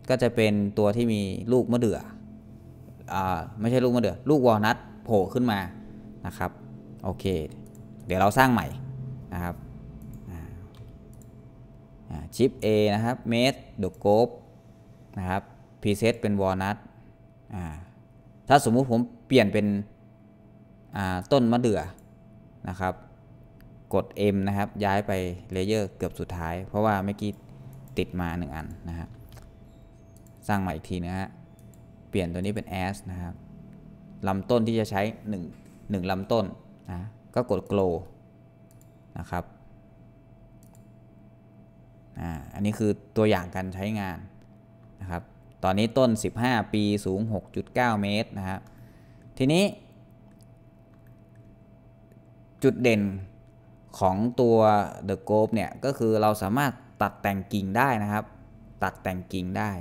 ก็จะเป็นตัวที่มีลูกมะเดื่อ่อไม่ใช่ลูกมะเดื่อลูกวอลนัทโผล่ขึ้นมานะครับโอเคเดี๋ยวเราสร้างใหม่นะครับชิป A นะครับเมสดกโกบนะครับพรีเซตเป็นวอลนัทถ้าสมมุติผมเปลี่ยนเป็นต้นมะเดื่อนะครับกด M นะครับ ย้ายไปเลเยอร์เกือบสุดท้าย เพราะว่าเมื่อกี้ติดมา 1 อันนะครับ สร้างใหม่อีกทีนะฮะเปลี่ยนตัวนี้เป็น S นะครับ ลำต้นที่จะใช้1 1ลำต้นนะ ก็กด glow นะครับ อ่า อันนี้คือตัวอย่างการใช้งานนะครับ ตอนนี้ต้น 15 ปีสูง 6.9 เมตรนะครับ ทีนี้จุดเด่นของตัว The g o b เนี่ยก็คือเราสามารถตัดแต่งกิ่งได้นะครับ ตัดแต่งกิ่งได้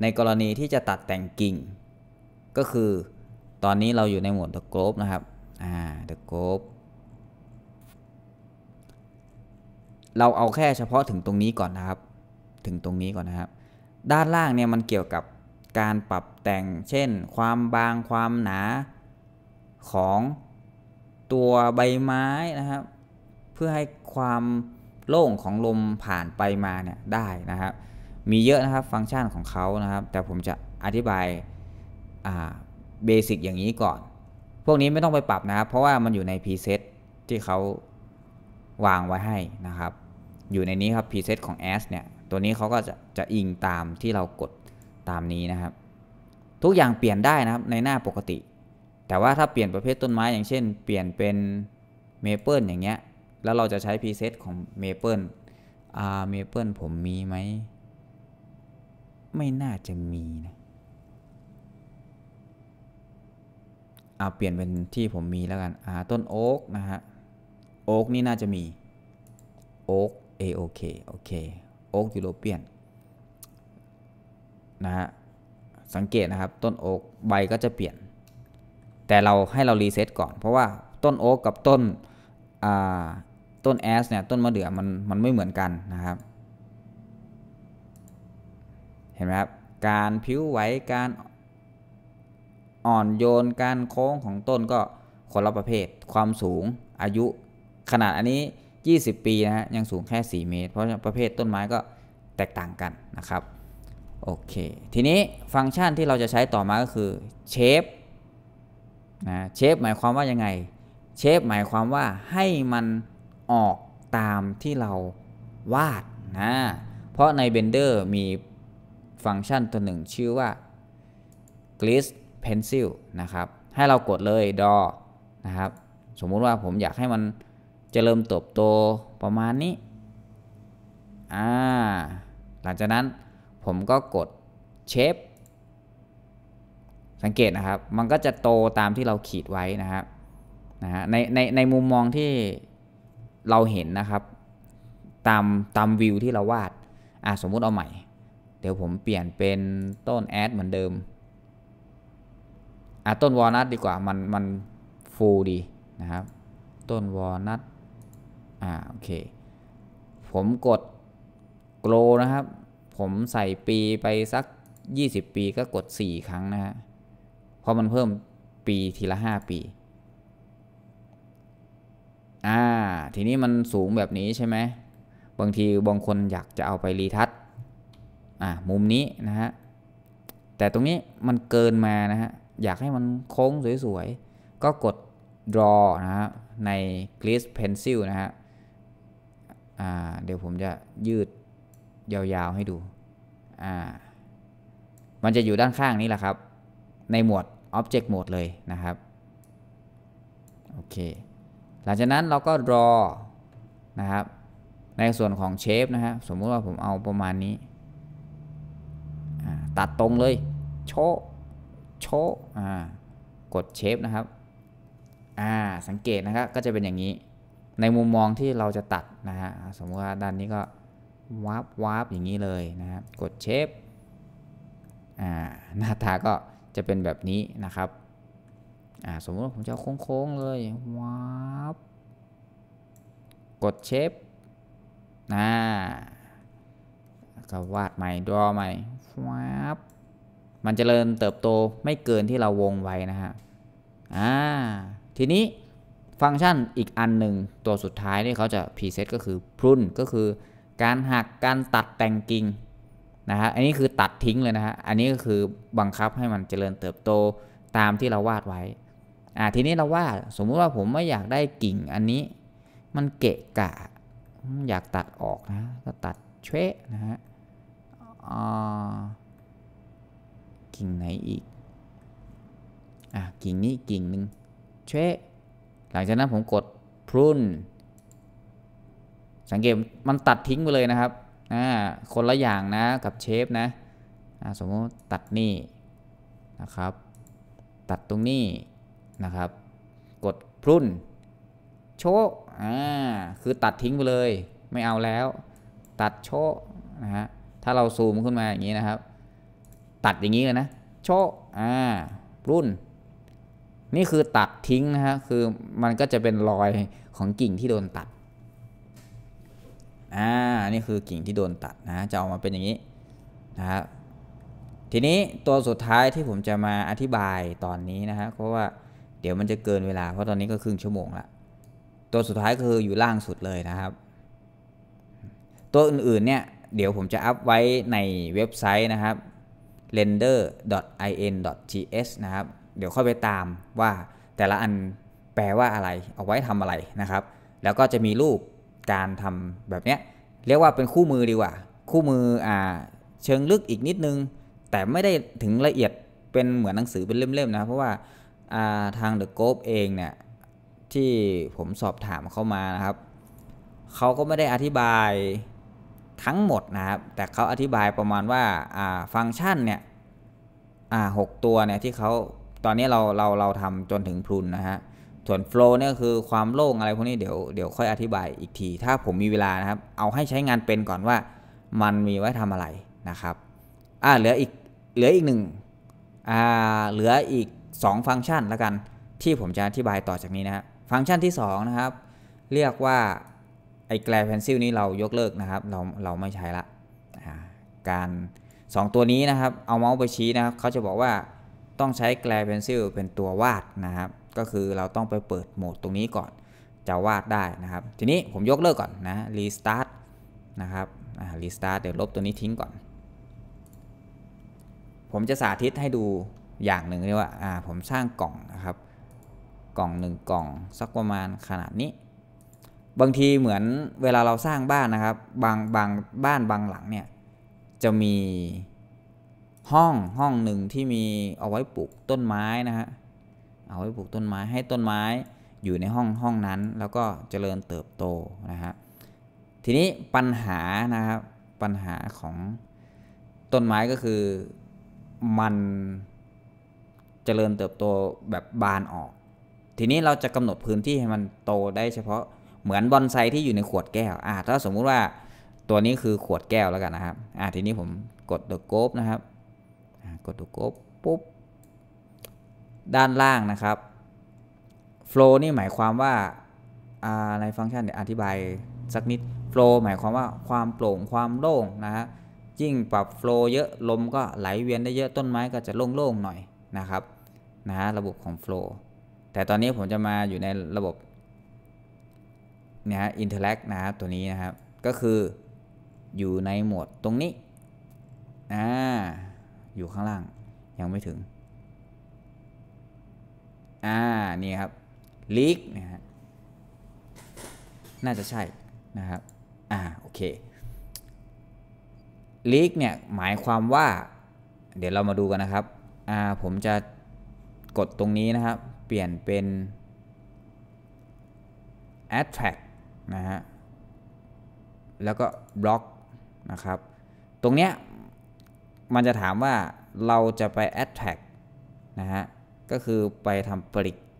ในกรณีที่จะตัดแต่งกิ่ง ก็คือตอนนี้เราอยู่ในหมวด The g o b นะครับอ่า The g o b เราเอาแค่เฉพาะถึงตรงนี้ก่อนนะครับ ถึงตรงนี้ก่อนนะครับ ด้านล่างเนี่ยมันเกี่ยวกับการปรับแต่ง เช่น ความบางความหนาของตัวใบไม้นะครับเพื่อให้ความโล่งของลมผ่านไปมาเนี่ยได้นะครับ มีเยอะนะครับฟังก์ชันของเขานะครับ แต่ผมจะอธิบายเบสิกอย่างนี้ก่อน พวกนี้ไม่ต้องไปปรับนะครับ เพราะว่ามันอยู่ในพรีเซตที่เขาวางไว้ให้นะครับ อยู่ในนี้ครับพรีเซตของ a s เนี่ย ตัวนี้เขาก็จะจะอิงตามที่เรากดตามนี้นะครับ ทุกอย่างเปลี่ยนได้นะครับในหน้าปกติ แต่ว่าถ้าเปลี่ยนประเภทต้นไม้อย่างเช่น เปลี่ยนเป็นเมเปิลอย่างเงี้ยแล้วเราจะใช้ preset ของ Maple อ่า Maple ผมมีไหมไม่น่าจะมีนะอาเปลี่ยนเป็นที่ผมมีแล้วกันอ่าต้นโอ๊กนะฮะโอ๊กนี่น่าจะมีโอ๊ก AOK โอเคโอ๊กยูโรเปียนนะฮะสังเกตนะครับ ต้นโอ๊กใบก็จะเปลี่ยนแต่เราให้เรารีเซ็ตก่อนเพราะว่าต้นโอ๊กกับต้นอ่าต้น แอสเนี่ยต้นมะเดื่อมันมันไม่เหมือนกันนะครับ เห็นไหมครับการผิวไหวการอ่อนโยนการโค้งของต้นก็คนละประเภทความสูงอายุขนาดอันนี้ 20 ปีนะฮะยังสูงแค่ 4 เมตรเพราะประเภทต้นไม้ก็แตกต่างกันนะครับโอเคทีนี้ฟังก์ชันที่เราจะใช้ต่อมาก็คือ เชฟนะเชฟหมายความว่ายังไงเชฟหมายความว่าให้มันออกตามที่เราวาด นะ เพราะใน b น e n d e r มีฟังก์ชันตัวหนึ่ง ชื่อว่า g l i t c pencil นะ ครับ ให้เรากดเลย draw นะ ครับ สมมุติว่าผมอยากให้มันจเจริ่เติบโตประมาณนี้ อ่า หลังจากนั้นผมก็กด shape สังเกตนะครับ มันก็จะโตตามที่เราขีดไว้นะครับนะฮะในใน ในมุมมองที่เราเห็นนะครับตาม ตาม วิว ที่เราวาด อ่ะสมมุติเอาใหม่ เดี๋ยวผมเปลี่ยนเป็นต้น แอดเหมือนเดิมอ่ะต้น วอลนัทดีกว่า มัน มัน ฟู ดี นะครับ ต้น วอลนัทอ่าโอเค ผมกด โกลนะครับ ผมใส่ปีไป สัก 20 ปีก็กด 4 ครั้ง นะฮะเพราะมัน เพิ่มปีทีละ 5 ปี่าทีนี้มันสูงแบบนี้ใช่ไหมบางทีบางคนอยากจะเอาไปรีทัศอ่ามุมนี้นะฮะแต่ตรงนี้มันเกินมานะฮะอยากให้มันโค้งสวยๆก็กด draw นะฮะใน g l i s pencil นะฮะอ่าเดี๋ยวผมจะยืดยาวๆให้ดูอ่ามันจะอยู่ด้านข้างนี้แหละครับ ในหมวด object mode เลยนะครับโอเคหลังจากนั้นเราก็รอนะครับในส่วนของเชฟนะครับสมมติว่าผมเอาประมาณนี้ ตัดตรงเลยโชโชกดเชฟนะครับสังเกตนะครับก็จะเป็นอย่างนี้ในมุมมองที่เราจะตัดนะฮะสมมติว่าด้านนี้ก็วาร์ปวาร์ปอย่างนี้เลยนะครับกดเชฟหน้าตาก็จะเป็นแบบนี้นะครับอ่าสมมติว่าผมจะโค้ง ๆ เลยว้าบกดเชฟนะก็ วาดใหม่ดรอใหม่ว้าบมันจเจริญเติบโตไม่เกินที่เราวงไว้ นะฮะ อ่า ทีนี้ฟังก์ชันอีกอันหนึ่งตัวสุดท้าย นี่เขาจะพรีเซตก็คือ พรุนก็คือ การ หัก การตัดแต่งกิ่งนะฮะ อันนี้คือตัดทิ้ง เลย นะฮะ อันนี้ก็คือบังคับให้มันเจริญเติบโตตามที่เราวาดไว้อ่าทีนี้เราว่าสมมุติว่าผมไม่อยากได้กิ่งอันนี้มันเกะกะ อยากตัดออกนะก็ตัดเชะนะฮะกิ่งไหนอีกอ่ะกิ่งนี้กิ่งหนึ่งเชะหลังจากนั้นผมกดพรุนสังเกตมันตัดทิ้งไปเลยนะครับอ่าคนละอย่างนะกับเชฟนะสมมติตัดนี่นะครับ ตัดตรงนี้นะครับกดพรุ่นโชอ่าคือตัดทิ้งไปเลย ไม่เอาแล้ว ตัดโชนะฮะถ้าเราซูมขึ้นมาอย่างนี้นะครับตัดอย่างนี้เลยนะโชอ่ารุ่น นี่คือตัดทิ้งนะฮะคือมันก็จะเป็นรอยของกิ่งที่โดนตัดอ่านี่คือกิ่งที่โดนตัดนะจะออกมาเป็นอย่างนี้นะครับทีนี้ตัวสุดท้ายที่ผมจะมาอธิบายตอนนี้นะฮะเพราะว่าดี๋ยวมันจะเกินเวลาเพราะตอนนี้ก็ครึ่งชั่วโมงละตัวสุดท้ายคืออยู่ล่างสุดเลยนะครับ ตัวอื่นๆ เนี่ย เดี๋ยวผมจะอัพไว้ในเว็บไซต์นะครับ render.in.ts นะครับ เดี๋ยวค่อยไปตามว่าแต่ละอันแปลว่าอะไร เอาไว้ทำอะไรนะครับ แล้วก็จะมีรูปการทำแบบเนี้ย เรียกว่าเป็นคู่มือดีกว่า คู่มืออ่าเชิงลึกอีกนิดนึง แต่ไม่ได้ถึงละเอียดเป็นเหมือนหนังสือเป็นเล่มๆนะเพราะว่าทางเดอะโกฟบเองเนี่ยที่ผมสอบถามเขามานะครับเขาก็ไม่ได้อธิบายทั้งหมดนะครับ แต่เขาอธิบายประมาณว่าฟังก์ชันเนี่ยหกตัวเนี่ยที่เขาตอนนี้เราเราเราทำจนถึงพรุนนะฮะส่วนโฟล์เนี่ยคือความโล่งอะไรพวกนี้เดี๋ยวเดี๋ยวค่อยอธิบายอีกทีถ้าผมมีเวลานะครับ เอาให้ใช้งานเป็นก่อนว่ามันมีไว้ทำอะไรนะครับอ่าเหลืออีกเหลืออีกหนึ่งอ่าเหลืออีก2ฟังก์ชันแล้วกันที่ผมจะอธิบายต่อจากนี้นะครฟังก์ชันที่ 2 นะครับ เรียกว่าไอ้แกลเพนซิลนี้เรายกเลิกนะครับเราเราไม่ใช้ละการ 2 ตัวนี้นะครับเอาเมาส์ไปชี้นะครับเขาจะบอกว่าต้องใช้แกลเพนซิลเป็นตัววาดนะครับก็คือเราต้องไปเปิดโหมดตรงนี้ก่อนจะวาดได้นะครับ ทีนี้ผมยกเลิกก่อนนะรีสตาร์ทนะครับรีสตาร์ทเดี๋ยวลบตัวนี้ทิ้งก่อน ผมจะสาธิตให้ดูอย่างหนึ่งเรียกว่าาผมสร้างกล่องนะครับ กล่องหนึ่งกล่องสักประมาณขนาดนี้ บางทีเหมือนเวลาเราสร้างบ้านนะครับบางบางบ้านบางหลังเนี่ยจะมีห้องห้องหนึ่งที่มีเอาไว้ปลูกต้นไม้นะฮะ เอาไว้ปลูกต้นไม้ให้ต้นไม้อยู่ในห้องห้องนั้น แล้วก็เจริญเติบโตนะฮะ ทีนี้ปัญหานะครับ ปัญหาของต้นไม้ก็คือมันเจริญเติบโตแบบบานออก ทีนี้เราจะกำหนดพื้นที่ให้มันโตได้เฉพาะเหมือนบอนไซ ที่อยู่ในขวดแก้วอ่าถ้าสมมุติว่าตัวนี้คือขวดแก้วแล้วกันนะครับอ่าทีนี้ผมกดตัวโกบนะครับ กดตัวโกบปุ๊บด้านล่างนะครับโฟล์นี่หมายความว่าในฟังก์ชันเดี๋ยวอธิบายสักนิดโฟล์หมายความว่าความโปร่งความโล่งนะฮะยิ่งปรับโฟล์เยอะลมก็ไหลเวียนได้เยอะต้นไม้ก็จะโล่งๆหน่อยนะครับนะระบบของ flow แต่ตอนนี้ผมจะมาอยู่ในระบบนะฮะเทอร์แลกนะ ตัวนี้นะครับ ก็คืออยู่ในโหมดตรงนี้ อ่า อยู่ข้างล่างยังไม่ถึงอ่านี่ครับลิกนะฮะน่าจะใช่นะครับ อ่า โอเคลิกเนี่ยหมายความว่า เดี๋ยวเรามาดูกันนะครับอ่าผมจะกดตรงนี้นะครับ เปลี่ยนเป็น attract นะฮะ แล้วก็ block นะครับ ตรงเนี้ย มันจะถามว่าเราจะไป attract นะฮะ ก็คือไปทำ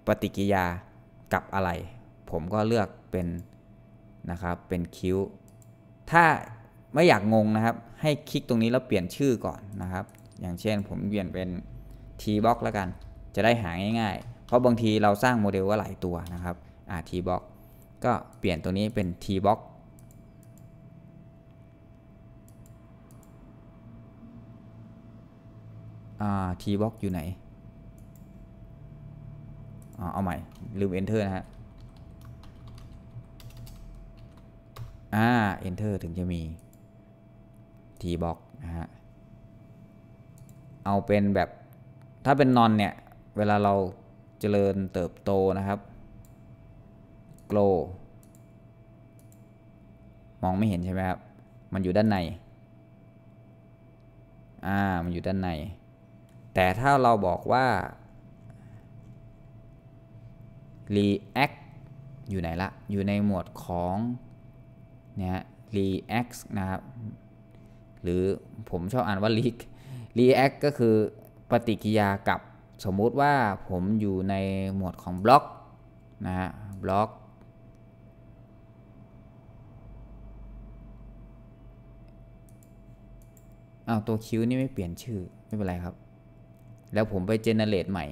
ปฏิกิกิยากับอะไร ผมก็เลือกเป็นนะครับ เป็นคิว ถ้าไม่อยากงงนะครับ ให้คลิกตรงนี้แล้วเปลี่ยนชื่อก่อนนะครับ อย่างเช่นผมเปลี่ยนเป็น t box แล้วกันจะได้หาง่าย ๆ เพราะบางทีเราสร้างโมเดลว่าหลาย ตัวนะครับอ่า tbox ก็เปลี่ยนตัวนี้เป็น tbox อ่า tbox อยู่ไหนอ่าเอาใหม่ลืม enter นะฮะอ่า enter ถึงจะมี tbox นะฮะ เอาเป็นแบบถ้าเป็นนอนเนี่ยเวลาเราเจริญเติบโตนะครับ grow มองไม่เห็น ใช่ไหมครับ มันอยู่ด้านใน อ่า มันอยู่ด้านใน แต่ถ้าเราบอกว่า react อยู่ไหนละอยู่ในหมวดของเนี่ย react นะครับ หรือผมชอบอ่านว่า leak react ก็คือปฏิกิิยากับสมมุติว่าผมอยู่ในหมวดของบล็อกนะฮะบล็อกเอาตัวคิวนี่ไม่เปลี่ยนชื่อไม่เป็นไรครับ แล้วผมไปเจเนเรตใหม่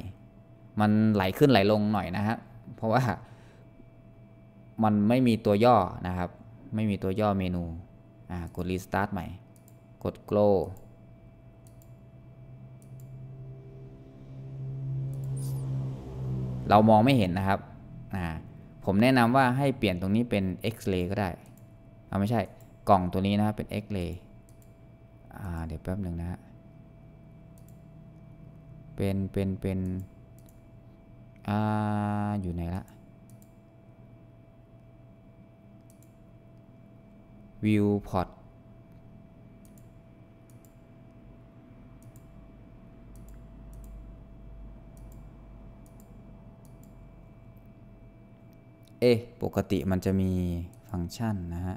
มันไหลขึ้นไหลลงหน่อยนะฮะ เพราะว่า มันไม่มีตัวย่อนะครับ ไม่มีตัวย่อเมนูอ่ากดรีสตาร์ทใหม่ กดโกลเรามองไม่เห็นนะครับ ผมแนะนำว่าให้เปลี่ยนตรงนี้เป็น X-ray ก็ได้ เอา ไม่ใช่ กล่องตัวนี้ นะครับเป็น X-ray เดี๋ยว แป๊บหนึ่งนะ เป็น เป็น เป็น อ่า อยู่ไหนละ View Port เอ๊ะปกติมันจะมีฟังก์ชันนะฮะ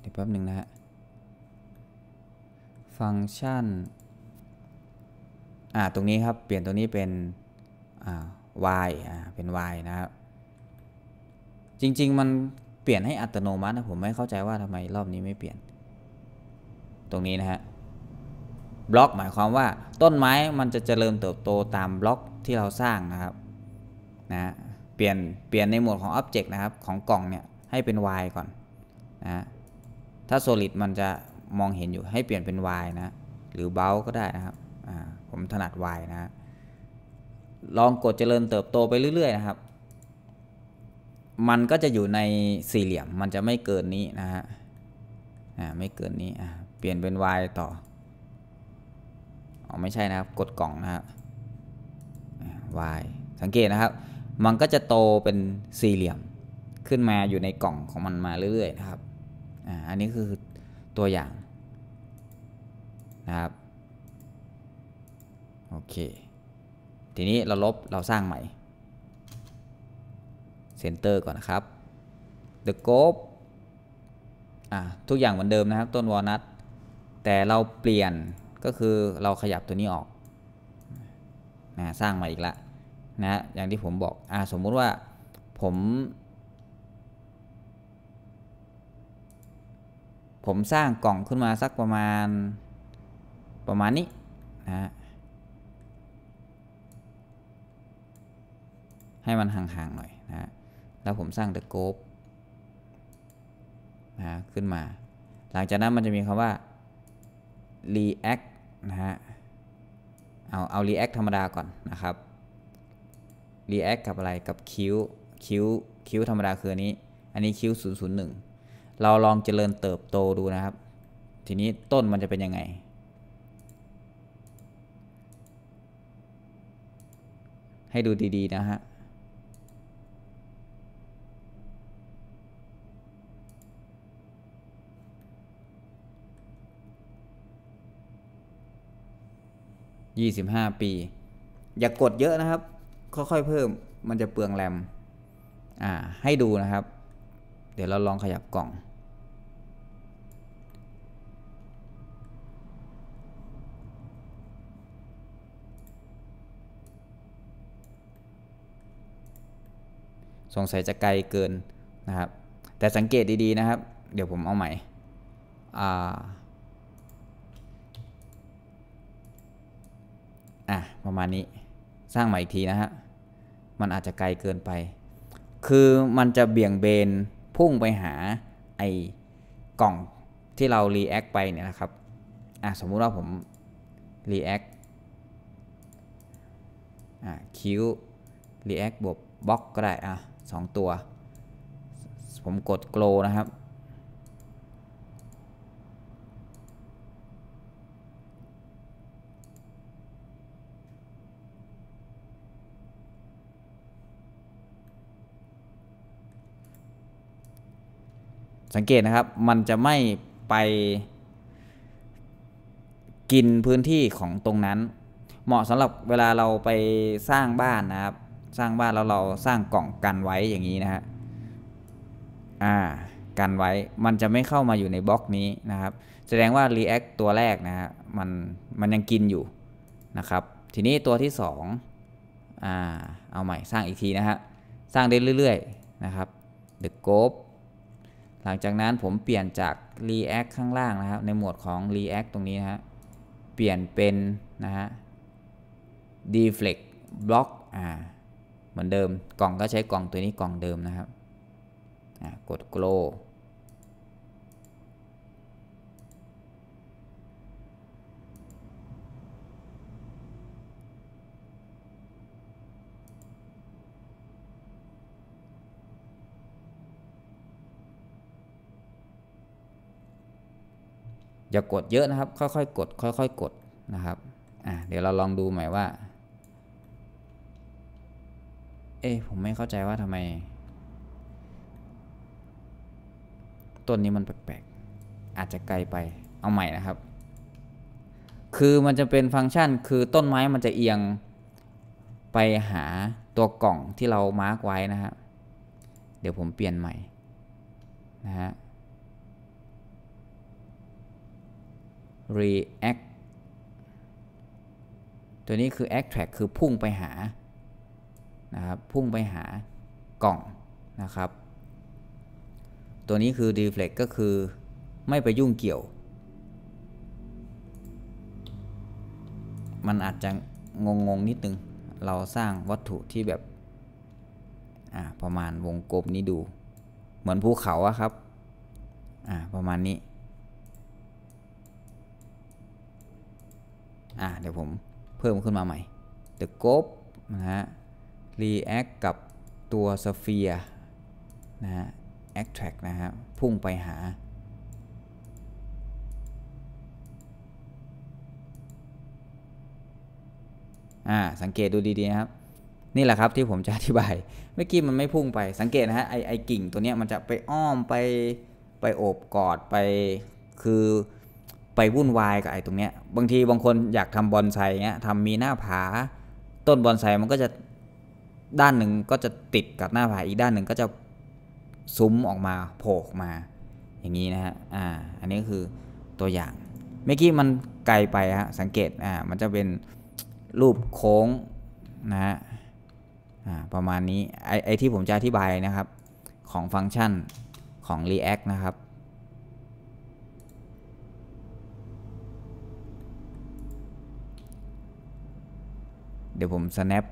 เดี๋ยวแป๊บหนึ่งนะฮะ ฟังก์ชัน อ่า ตรงนี้ครับ เปลี่ยนตรงนี้เป็น อ่า y อ่า เป็น y นะครับ จริง ๆ มันเปลี่ยนให้อัตโนมัตินะ ผมไม่เข้าใจว่าทำไมรอบนี้ไม่เปลี่ยน ตรงนี้นะฮะบล็อกหมายความว่าต้นไม้มันจะเจริญเติบโตตามบล็อกที่เราสร้างนะครับนะเปลี่ยนเปลี่ยนในหมวดของออ็บเจกต์นะครับของกล่องเนี่ยให้เป็น Y ก่อนนะถ้า Solid มันจะมองเห็นอยู่ให้เปลี่ยนเป็น Y นะหรือเบลก็ได้นะครับผมถนัด Y นะลองกดเจริญเติบโตไปเรื่อยๆนะครับ มันก็จะอยู่ในสี่เหลี่ยมมันจะไม่เกินนี้นะฮะไม่เกินนี้เปลี่ยนเป็น Y ต่อไม่ใช่นะครับกดกล่องนะครับ y สังเกตนะครับมันก็จะโตเป็นสี่เหลี่ยมขึ้นมาอยู่ในกล่องของมันมาเรื่อยๆนะครับอันนี้คือตัวอย่างนะครับ โอเค ทีนี้เราลบเราสร้างใหม่เซนเตอร์ก่อนนะครับ the g o b อ่ะทุกอย่างเหมือนเดิมนะครับ ต้นวอลนัทแต่เราเปลี่ยนก็คือ เราขยับตัวนี้ออกนะสร้างมา อีกละนะอย่างที่ผมบอก อ่า สมมุติว่าผมผมสร้างกล่องขึ้นมา สักประมาณประมาณนี้ นะ ให้มัน ห่าง ๆ หน่อยนะแล้วผมสร้างเดอะโกบนะขึ้นมา หลังจากนั้นมันจะมีคำว่า react นะฮะเอาเอา React ธรรมดา ก่อนนะครับ React กับอะไรกับ คิ Q วคิวคิวธรรมดาคืออันนี้ อันนี้ คิ001เราลองเจริญเติบโตดูนะครับ ทีนี้ต้นมันจะเป็นยังไง ให้ดูดี ๆ นะฮะ25 ปี อย่ากกดเยอะนะครับ ค่อยๆเพิ่มมันจะเปลือง แรมอ่าให้ดูนะครับ เดี๋ยวเราลองขยับกล่อง สงสัยจะไกลเกินนะครับ แต่สังเกตดี ๆ นะครับ เดี๋ยวผมเอาใหม่อ่าอ่ะประมาณนี้สร้างใหม่อีกทีนะฮะมันอาจจะไกลเกินไป คือมันจะเบี่ยงเบนพุ่งไปหา ไอ้กล่องที่เรารีแอคไปเนี่ยนะครับอ่ะสมมุติว่าผมรีแอคอ่ะคิวรีแอคบวกบล็อกก็ได้อ่ะสองตัว ผมกดโกลนะครับสังเกตนะครับ มันจะไม่ไปกินพื้นที่ของตรงนั้น เหมาะสำหรับเวลาเราไปสร้างบ้านนะครับ สร้างบ้านแล้วเราสร้างกล่องกันไว้อย่างนี้นะฮะอ่า กันไว้มันจะไม่เข้ามาอยู่ในบล็อกนี้นะครับ แสดงว่า React ตัวแรกนะฮะมัน มันยังกินอยู่นะครับ ทีนี้ตัวที่2อ่า เอาใหม่สร้างอีกทีนะฮะสร้างได้เรื่อย ๆนะครับ The g o p หลังจากนั้นผมเปลี่ยนจาก React ข้างล่างนะครับในหมวดของ React ตรงนี้นะฮะ เปลี่ยนเป็นนะฮะ Deflect Block อ่า เหมือนเดิมกล่องก็ใช้กล่องตัวนี้กล่องเดิมนะครับ อ่ากด Grow อย่ากกดเยอะนะครับ ค่อย ๆ กดค่อยๆกดนะครับอ่ะเดี๋ยวเราลองดูใหม่ว่าเอ้ผมไม่เข้าใจว่าทำไม ต้นนี้มันแปลกๆอาจจะไกลไปเอาใหม่นะครับ คือมันจะเป็นฟังก์ชัน คือต้นไม้มันจะเอียงไปหาตัวกล่องที่เรามาร์กไว้นะครับเดี๋ยวผมเปลี่ยนใหม่นะฮะ react ตัวนี้ คือ a อ t t r a c คือพุ่งไปหานะ ครับพุ่งไปหากล่องนะครับตัวนี้คือ deflect ก็คือไม่ไปยุ่งเกี่ยว มันอาจจะงงงนิดนึงเราสร้างวัตถุที่แบบประมาณวงกลมนี้ดูเหมือนภูเขาอะครับประมาณนี้อ่ะเดี๋ยวผมเพิ่มขึ้นมาใหม่ the g บ o นะฮะ react กับตัว sphere นะฮะ attract นะฮะพุ่งไปหาอ่าสังเกตดูดี ๆ นะครับ นี่แหละครับ ที่ผมจะอธิบายเมื่อกี้มันไม่พุ่งไปสังเกตนะฮะไอไอกิ่งตัวเนี้ยมันจะไปอ้อมไปไปโอบกอด ไป คือไปวุ่นวายกับไอ้ตรงเนี้ยบางทีบางคนอยากทำบอนไซเงี้ยทำมีหน้าผา ต้นบอนไซมันก็จะด้านหนึ่งก็จะติดกับหน้าผาอีกด้านหนึ่งก็จะซุ้มออกมาโผล่ออกมา อย่างนี้นะฮะอ่าอันนี้คือตัวอย่างเมื่อกี้มันไกลไปฮะสังเกตอ่ามันจะเป็นรูปโค้งนะฮะอ่าประมาณนี้ ไอไอที่ผมจะอธิบายนะครับ ของฟังก์ชันของ React นะครับเดี๋ยวผม snap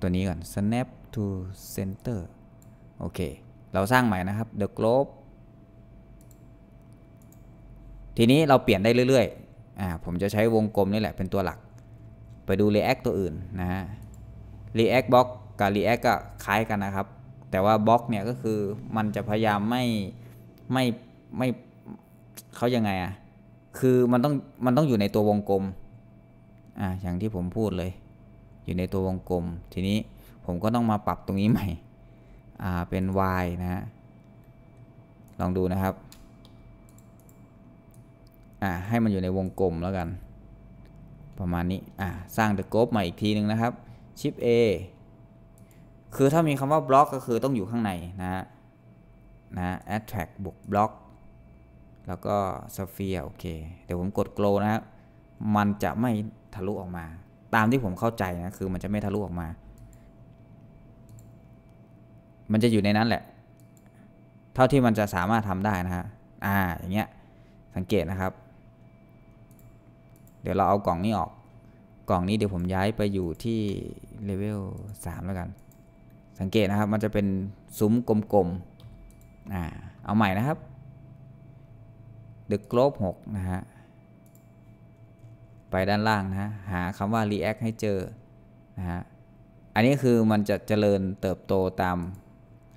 ตัวนี้ก่อน snap to center โอเค เราสร้างใหม่นะครับ the globe ทีนี้เราเปลี่ยนได้เรื่อยๆ อ่า ผมจะใช้วงกลมนี่แหละเป็นตัวหลัก ไปดู react ตัวอื่น นะฮะ react box กับ react ก็คล้ายกันนะครับ แต่ว่า box เนี่ยก็คือมันจะพยายามไม่ ไม่ ไม่เขายังไงอะคือมันต้อง มันต้องอยู่ในตัววงกลมอ่อย่างที่ผมพูดเลยอยู่ในตัววงกลมทีนี้ผมก็ต้องมาปรับตรงนี้ใหม่อ่าเป็น y นะฮะลองดูนะครับอ่าให้มันอยู่ในวงกลมแล้วกัน ประมาณนี้อ่าสร้างเดอะกอบใหม่อีกทีนึงนะครับชิป A คือถ้ามีคำว่าบล็อกก็คือต้องอยู่ข้างในนะฮะนะ attract บวกบล็อกแล้วก็ sphere โอเคเดี๋ยวผมกด glow นะครับมันจะไม่ทะลุออกมาตามที่ผมเข้าใจนะคือมันจะไม่ทะลุออกมา มันจะอยู่ในนั้นแหละ เท่าที่มันจะสามารถทำได้นะฮะอ่าอย่างเงี้ยสังเกตนะครับ เดี๋ยวเราเอากล่องนี้ออก กล่องนี้เดี๋ยวผมย้ายไปอยู่ที่เลเวล3แล้วกัน สังเกตนะครับ มันจะเป็นซุ้มกลมๆอ่าเอาใหม่นะครับ The Globe 6นะฮะไปด้านล่างนะหาคำว่า react ให้เจอ นะฮะ อันนี้คือ มันจะเจริญเติบโตตาม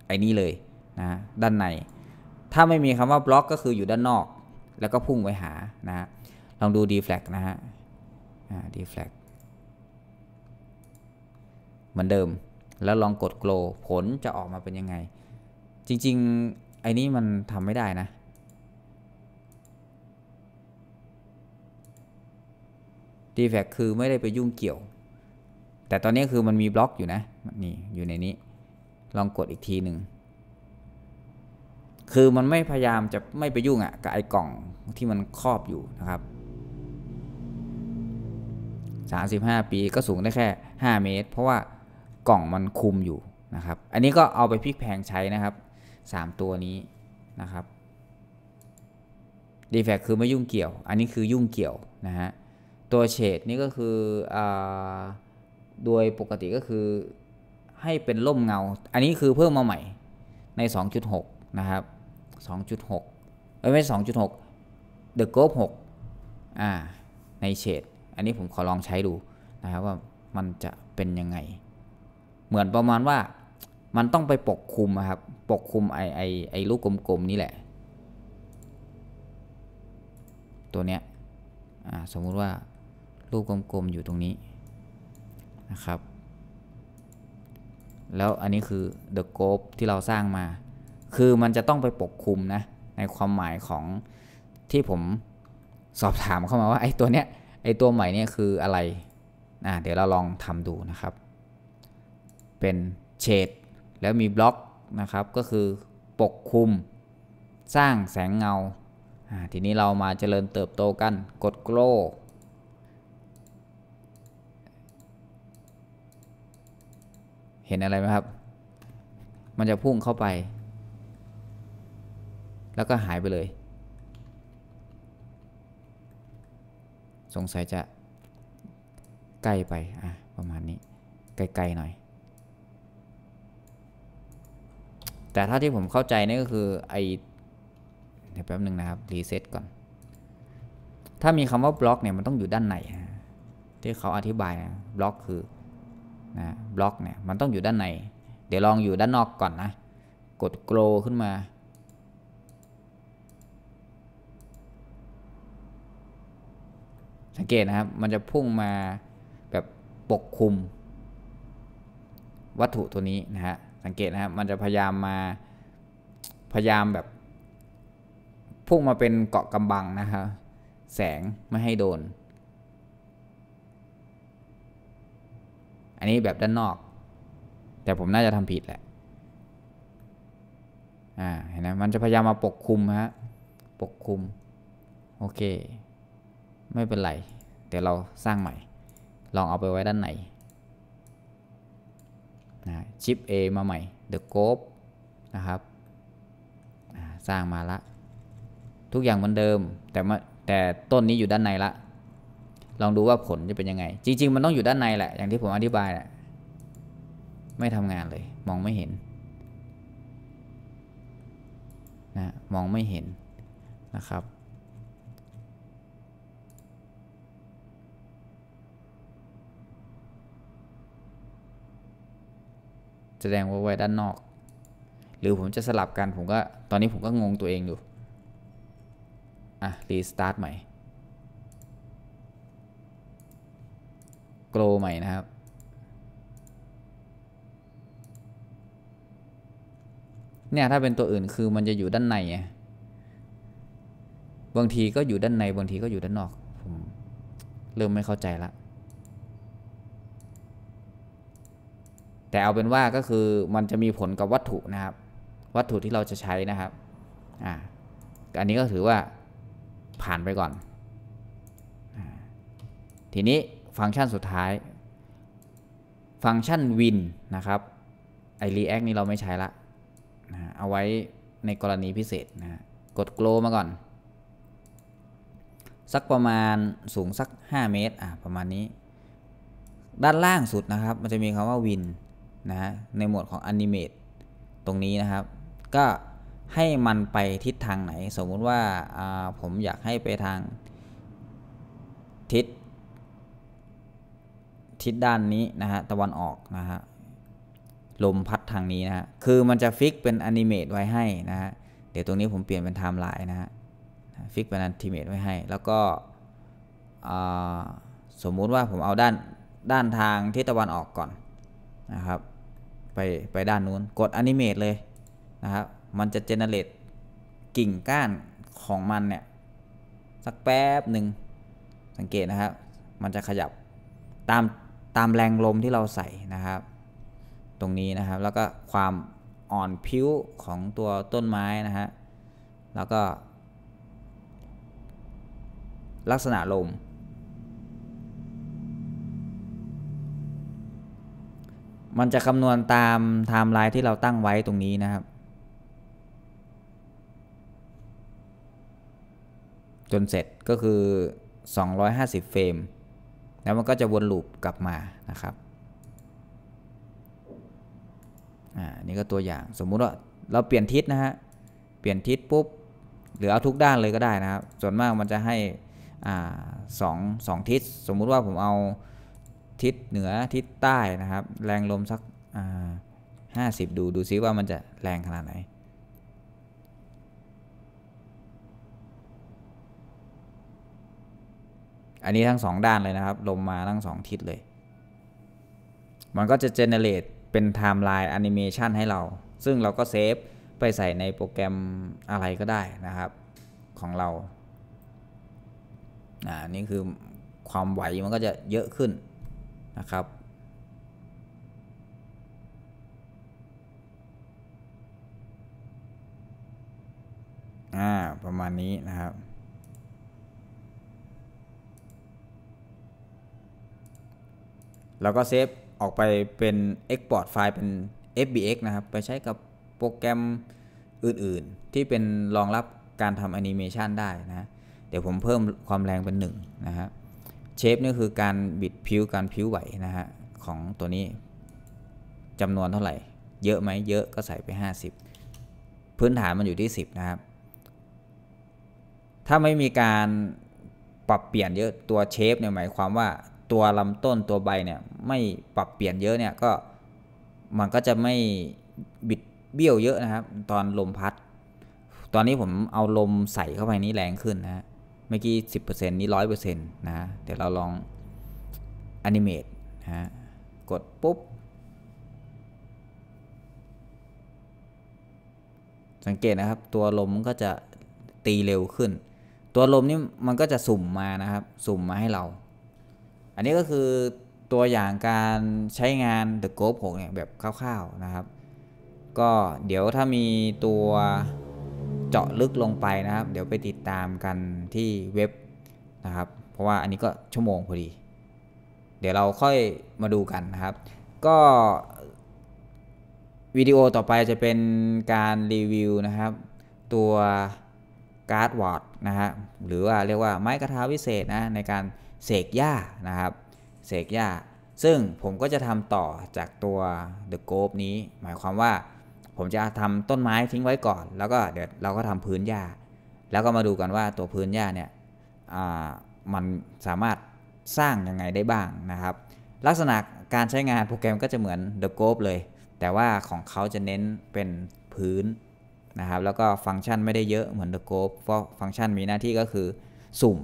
ไอ้นี้เลยนะด้านใน ถ้าไม่มีคำว่า block ก็คืออยู่ด้านนอก แล้วก็พุ่งไปหา นะฮะ ลองดู deflect นะฮะ deflect เหมือนเดิม แล้วลองกด g r o w ผลจะออกมาเป็นยังไง จริงๆ ไอ้นี้มันทำไม่ได้นะดีแฟกคือไม่ได้ไปยุ่งเกี่ยว แต่ตอนนี้คือมันมีบล็อกอยู่นะ นี่ อยู่ในนี้ ลองกดอีกทีหนึ่งคือมันไม่ พยายามจะไม่ไปยุ่งอะ่ะกับไอ้กล่องที่มันครอบอยู่นะครับ 35 ปีก็สูงได้แค่ 5 เมตร เพราะว่ากล่องมันคุมอยู่นะครับ อันนี้ก็เอาไปพลิกแพงใช้นะครับ 3 ตัวนี้นะครับดีแฟกคือไม่ยุ่งเกี่ยว อันนี้คือยุ่งเกี่ยวนะฮะตัวเฉดนี่ก็คืออโดยปกติก็คือให้เป็นร่มเงา อันนี้คือเพิ่มมาใหม่ใน 2.6 นะครับ 2.6ไม่ใช่2.6 The g o 6อ่าในเฉด อันนี้ผมขอลองใช้ดูนะครับว่ามันจะเป็นยังไง เหมือนประมาณว่ามันต้องไปปกคลุมครับปกคลุมไอไอไอลูกกลมๆนี่แหละ ตัวเนี้ยสมมุติว่ารูปกลมๆ อยู่ตรงนี้นะครับ แล้วอันนี้คือ the globe ที่เราสร้างมา คือมันจะต้องไปปกคลุมนะ ในความหมายของที่ผมสอบถามเข้ามาว่า ไอ้ตัวเนี้ยไอ้ตัวใหม่เนี่ยคืออะไรอ่ะเดี๋ยวเราลองทำดูนะครับ เป็นเฉดแล้วมีบล็อกนะครับ ก็คือปกคลุม สร้างแสงเงา ทีนี้เรามาเจริญเติบโตกันกดโกลเห็นอะไรไหมครับ มันจะพุ่งเข้าไป แล้วก็หายไปเลย สงสัยจะใกล้ไป อ่ะ ประมาณนี้ ใกล้ ๆ หน่อย แต่ถ้าที่ผมเข้าใจนี่ก็คือ ไอ้แป๊บหนึ่งนะครับ รีเซ็ตก่อน ถ้ามีคำว่าบล็อกเนี่ย มันต้องอยู่ด้านในที่เขาอธิบายนะบล็อกคือนะบล็อกเนี่ยมัน ต้องอยู่ด้านใน เดี๋ยวลองอยู่ด้าน นอกก่อน นะ กดโกลขึ้นมา สังเกต นะครับ มัน จะพุ่งมาแบบปกคลุม วัตถุตัวนี้นะฮะ สังเกตนะครับ มัน จะ พยายาม มาพยายาม แบบ พุ่งมาเป็นเกาะ กำบัง นะครับแสง ไม่ ให้โดนอันนี้ แบบด้าน นอก แต่ผมน่าจะทำผิด แหละอ่าเห็นไหมมัน จะพยายาม มาปกคุมฮะปกคุม โอเค ไม่เป็นไร เดี๋ยว เราสร้างใหม่ลองเอาไปไว้ด้านในนะชิป A มาใหม่ The g o p นะครับสร้างมาละทุกอย่างเหมือนเดิมแต่แต่ต้นนี้อยู่ด้านในละลองดูว่าผลจะเป็นยังไง จริง ๆ มันต้องอยู่ด้านในแหละ อย่างที่ผมอธิบายแหละไม่ทำงานเลย มองไม่เห็น นะ มองไม่เห็น นะครับ แสดงว่าไว้ด้านนอก หรือผมจะสลับกัน ผมก็ตอนนี้ผมก็งงตัวเองอยู่ อ่ะ รีสตาร์ทใหม่โกลใหม่นะครับเนี่ยถ้าเป็นตัวอื่นคือมันจะอยู่ด้านในไงบางทีก็อยู่ด้านในบางทีก็อยู่ด้านนอกผมเริ่มไม่เข้าใจละแต่เอาเป็นว่าก็คือมันจะมีผลกับวัตถุนะครับ วัตถุที่เราจะใช้นะครับอ่าอันนี้ก็ถือว่าผ่านไปก่อนทีนี้ฟังก์ชันสุดท้าย ฟังก์ชัน win นะครับ ไอ react นี่เราไม่ใช้ละนะเอาไว้ในกรณีพิเศษนะ กด g ก o w มาก่อน สักประมาณสูงสัก 5 เมตร อ่ะ ประมาณนี้ ด้านล่างสุดนะครับ มันจะมีคำว่า win นะฮะในหมวดของ animate ตรงนี้นะครับ ก็ให้มันไปทิศทางไหน สมมุติว่าาผมอยากให้ไปทางทิศทิศด้านนี้นะฮะตะวันออกนะฮะลมพัดทางนี้นะฮะคือมันจะฟิกเป็นอนิเมตไว้ให้นะฮะเดี๋ยวตรงนี้ผมเปลี่ยนเป็นไทม์ไลน์นะฮะฟิกเป็นอนิเมตไว้ให้แล้วก็สมมุติว่าผมเอาด้านด้านทางทิศตะวันออกก่อนนะครับไปไปด้านนู้นกดอนิเมตเลยนะครับมันจะเจเนเรตกิ่งก้านของมันเนี่ยสักแป๊บหนึ่งสังเกตนะครับมันจะขยับตามตามแรงลมที่เราใส่นะครับ ตรงนี้นะครับแล้วก็ความอ่อนผิวของตัวต้นไม้นะฮะแล้วก็ ลักษณะลม มันจะคำนวณตามไทม์ไลน์ที่เราตั้งไว้ตรงนี้นะครับ จนเสร็จก็คือ 250 เฟรมแล้วมันก็จะวนลูปกลับมา นะครับ อ่า นี่ก็ตัวอย่างสมมุติว่าเราเปลี่ยนทิศนะฮะ เปลี่ยนทิศปุ๊บ หรือเอาทุกด้านเลยก็ได้นะครับ ส่วนมากมันจะให้อ่าสองสองทิศ สมมุติว่าผมเอาทิศเหนือทิศใต้นะครับ แรงลมสักอ่าห้าสิบดูดูซิว่ามันจะแรงขนาดไหนอันนี้ทั้งสองด้านเลยนะครับลมมาทั้งสองทิศเลย มันก็จะเจเนเรตเป็นไทม์ไลน์แอนิเมชันให้เรา ซึ่งเราก็เซฟไปใส่ในโปรแกรมอะไรก็ได้นะครับ ของเรา อ่านี่คือความไหวมันก็จะเยอะขึ้นนะครับ อ่า ประมาณนี้นะครับแล้วก็เซฟ ออกไปเป็น Export ไฟล์เป็น FBX นะครับ ไปใช้กับโปรแกรมอื่นๆ ที่เป็นรองรับการทำแอนิเมชันได้นะเดี๋ยวผมเพิ่มความแรงเป็น1นะฮะเชฟนี่คือการบิดผิว การผิวไหวนะฮะของตัวนี้จำนวนเท่าไหร่ เยอะไหมเยอะก็ใส่ไป 50 พื้นฐานมันอยู่ที่ 10 นะครับ ถ้าไม่มีการปรับเปลี่ยนเยอะตัวเชฟเนี่ยหมายความว่าตัวลำต้นตัวใบเนี่ยไม่ปรับเปลี่ยนเยอะเนี่ยก็มันก็จะไม่บิดเบี้ยวเยอะนะครับ ตอนลมพัด ตอนนี้ผมเอาลมใส่เข้าไปนี้แรงขึ้นนะเมื่อกี้สิบเปอร์เซ็นต์นี้ร้อยเปอร์เซ็นต์นะเดี๋ยวเราลองอนิเมตฮะกดปุ๊บสังเกตนะครับตัวลมก็จะตีเร็วขึ้น ตัวลมนี่มันก็จะสุ่มมานะครับสุ่มมาให้เราอันนี้ก็คือตัวอย่างการใช้งาน The g o กเนี่ยแบบคร่าวๆนะครับ ก็เดี๋ยวถ้ามีตัวเจาะลึกลงไปนะครับ เดี๋ยวไปติดตามกันที่เว็บนะครับ เพราะว่าอันนี้ก็ชั่วโมงพอดี เดี๋ยวเราค่อยมาดูกันนะครับ ก็วิดีโอต่อไปจะเป็นการรีวิวนะครับ ตัวการ์ดวอร์ดนะฮะหรือว่าเรียกว่าไม้กระทาวิเศษนะในการเสกหญ้านะครับเสกหญ้าซึ่งผมก็จะทำต่อจากตัว The g o บนี้ หมายความว่าผมจะทำต้นไม้ทิ้งไว้ก่อน แล้วก็เดี๋ยวเราก็ทำพื้นหญ้า แล้วก็มาดูกันว่าตัวพื้นหญ้าเนี่ยมันสามารถสร้างยังไงได้บ้างนะครับ ลักษณะการใช้งานโปรแกรมก็จะเหมือน The g o บเลย แต่ว่าของเขาจะเน้นเป็นพื้นนะครับ แล้วก็ฟังก์ชันไม่ได้เยอะเหมือน The g o บเพราะฟังก์ชันมีหน้าที่ก็คือ สุ่ม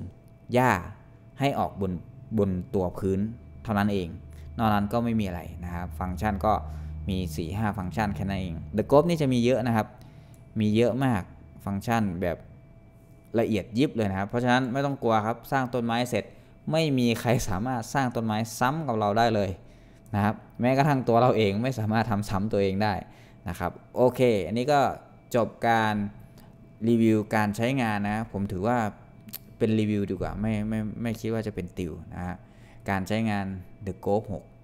หญ้าให้ออกบนบนตัวพื้นเท่านั้นเอง นอกนั้นก็ไม่มีอะไรนะครับฟังก์ชันก็มี 4 5 ฟังก์ชันแค่นั้นเอง The g o นี่จะมีเยอะนะครับ มีเยอะมากฟังก์ชันแบบละเอียดยิบเลยนะครับ เพราะฉะนั้นไม่ต้องกลัวครับ สร้างต้นไม้เสร็จไม่มีใครสามารถสร้างต้นไม้ซ้ำกับเราได้เลยนะครับแม้กระทั่งตัวเราเองไม่สามารถทำซ้ำตัวเองได้นะครับโอเค อันนี้ก็จบการรีวิวการใช้งานนะผมถือว่าเป็นรีวิวดีกว่าไม่ไม่ไม่คิดว่าจะเป็นติวนะฮะการใช้งาน The g o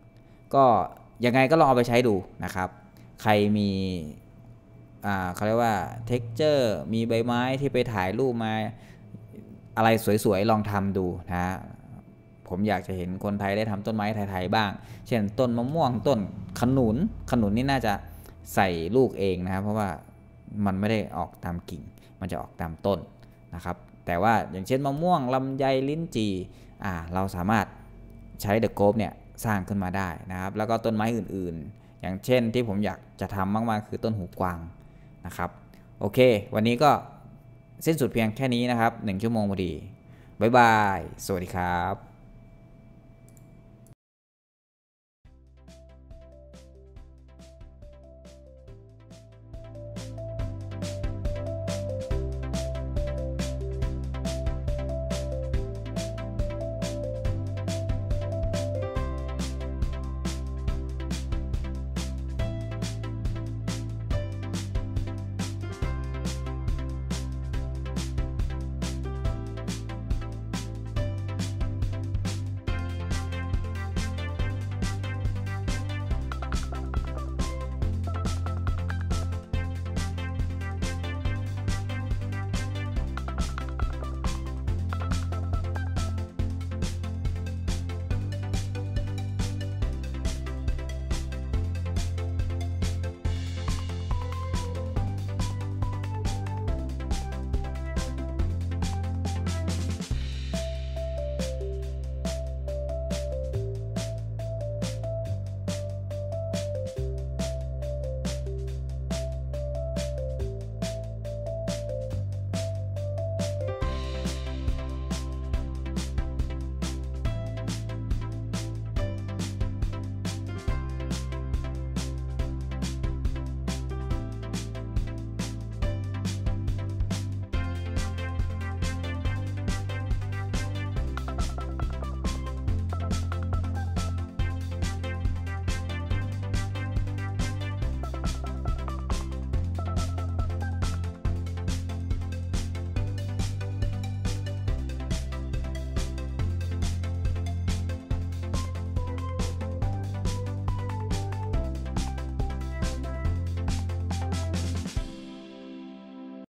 6ก็ยังไงก็ลองเอาไปใช้ดูนะครับ ใครมี อ่าเขาเรียกว่า texture มีใบไม้ที่ไปถ่ายรูปมาอะไรสวยๆลองทำดูนะฮะผมอยากจะเห็นคนไทยได้ทำต้นไม้ไทยๆบ้าง เช่นต้นมะม่วงต้นขนุน ขนุนนี่น่าจะใส่ลูกเองนะครับ เพราะว่ามันไม่ได้ออกตามกิ่ง มันจะออกตามต้นนะครับแต่ว่าอย่างเช่นมะม่วงลำไยลิ้นจี่เราสามารถใช้เดอะโกบเนี่ย สร้างขึ้นมาได้นะครับ แล้วก็ต้นไม้อื่นๆ อย่างเช่นที่ผมอยากจะทำมากๆ คือต้นหูกวางนะครับ โอเค วันนี้ก็เส้นสุดเพียงแค่นี้นะครับ 1 ชั่วโมงพอดี บ๊ายบาย สวัสดีครับ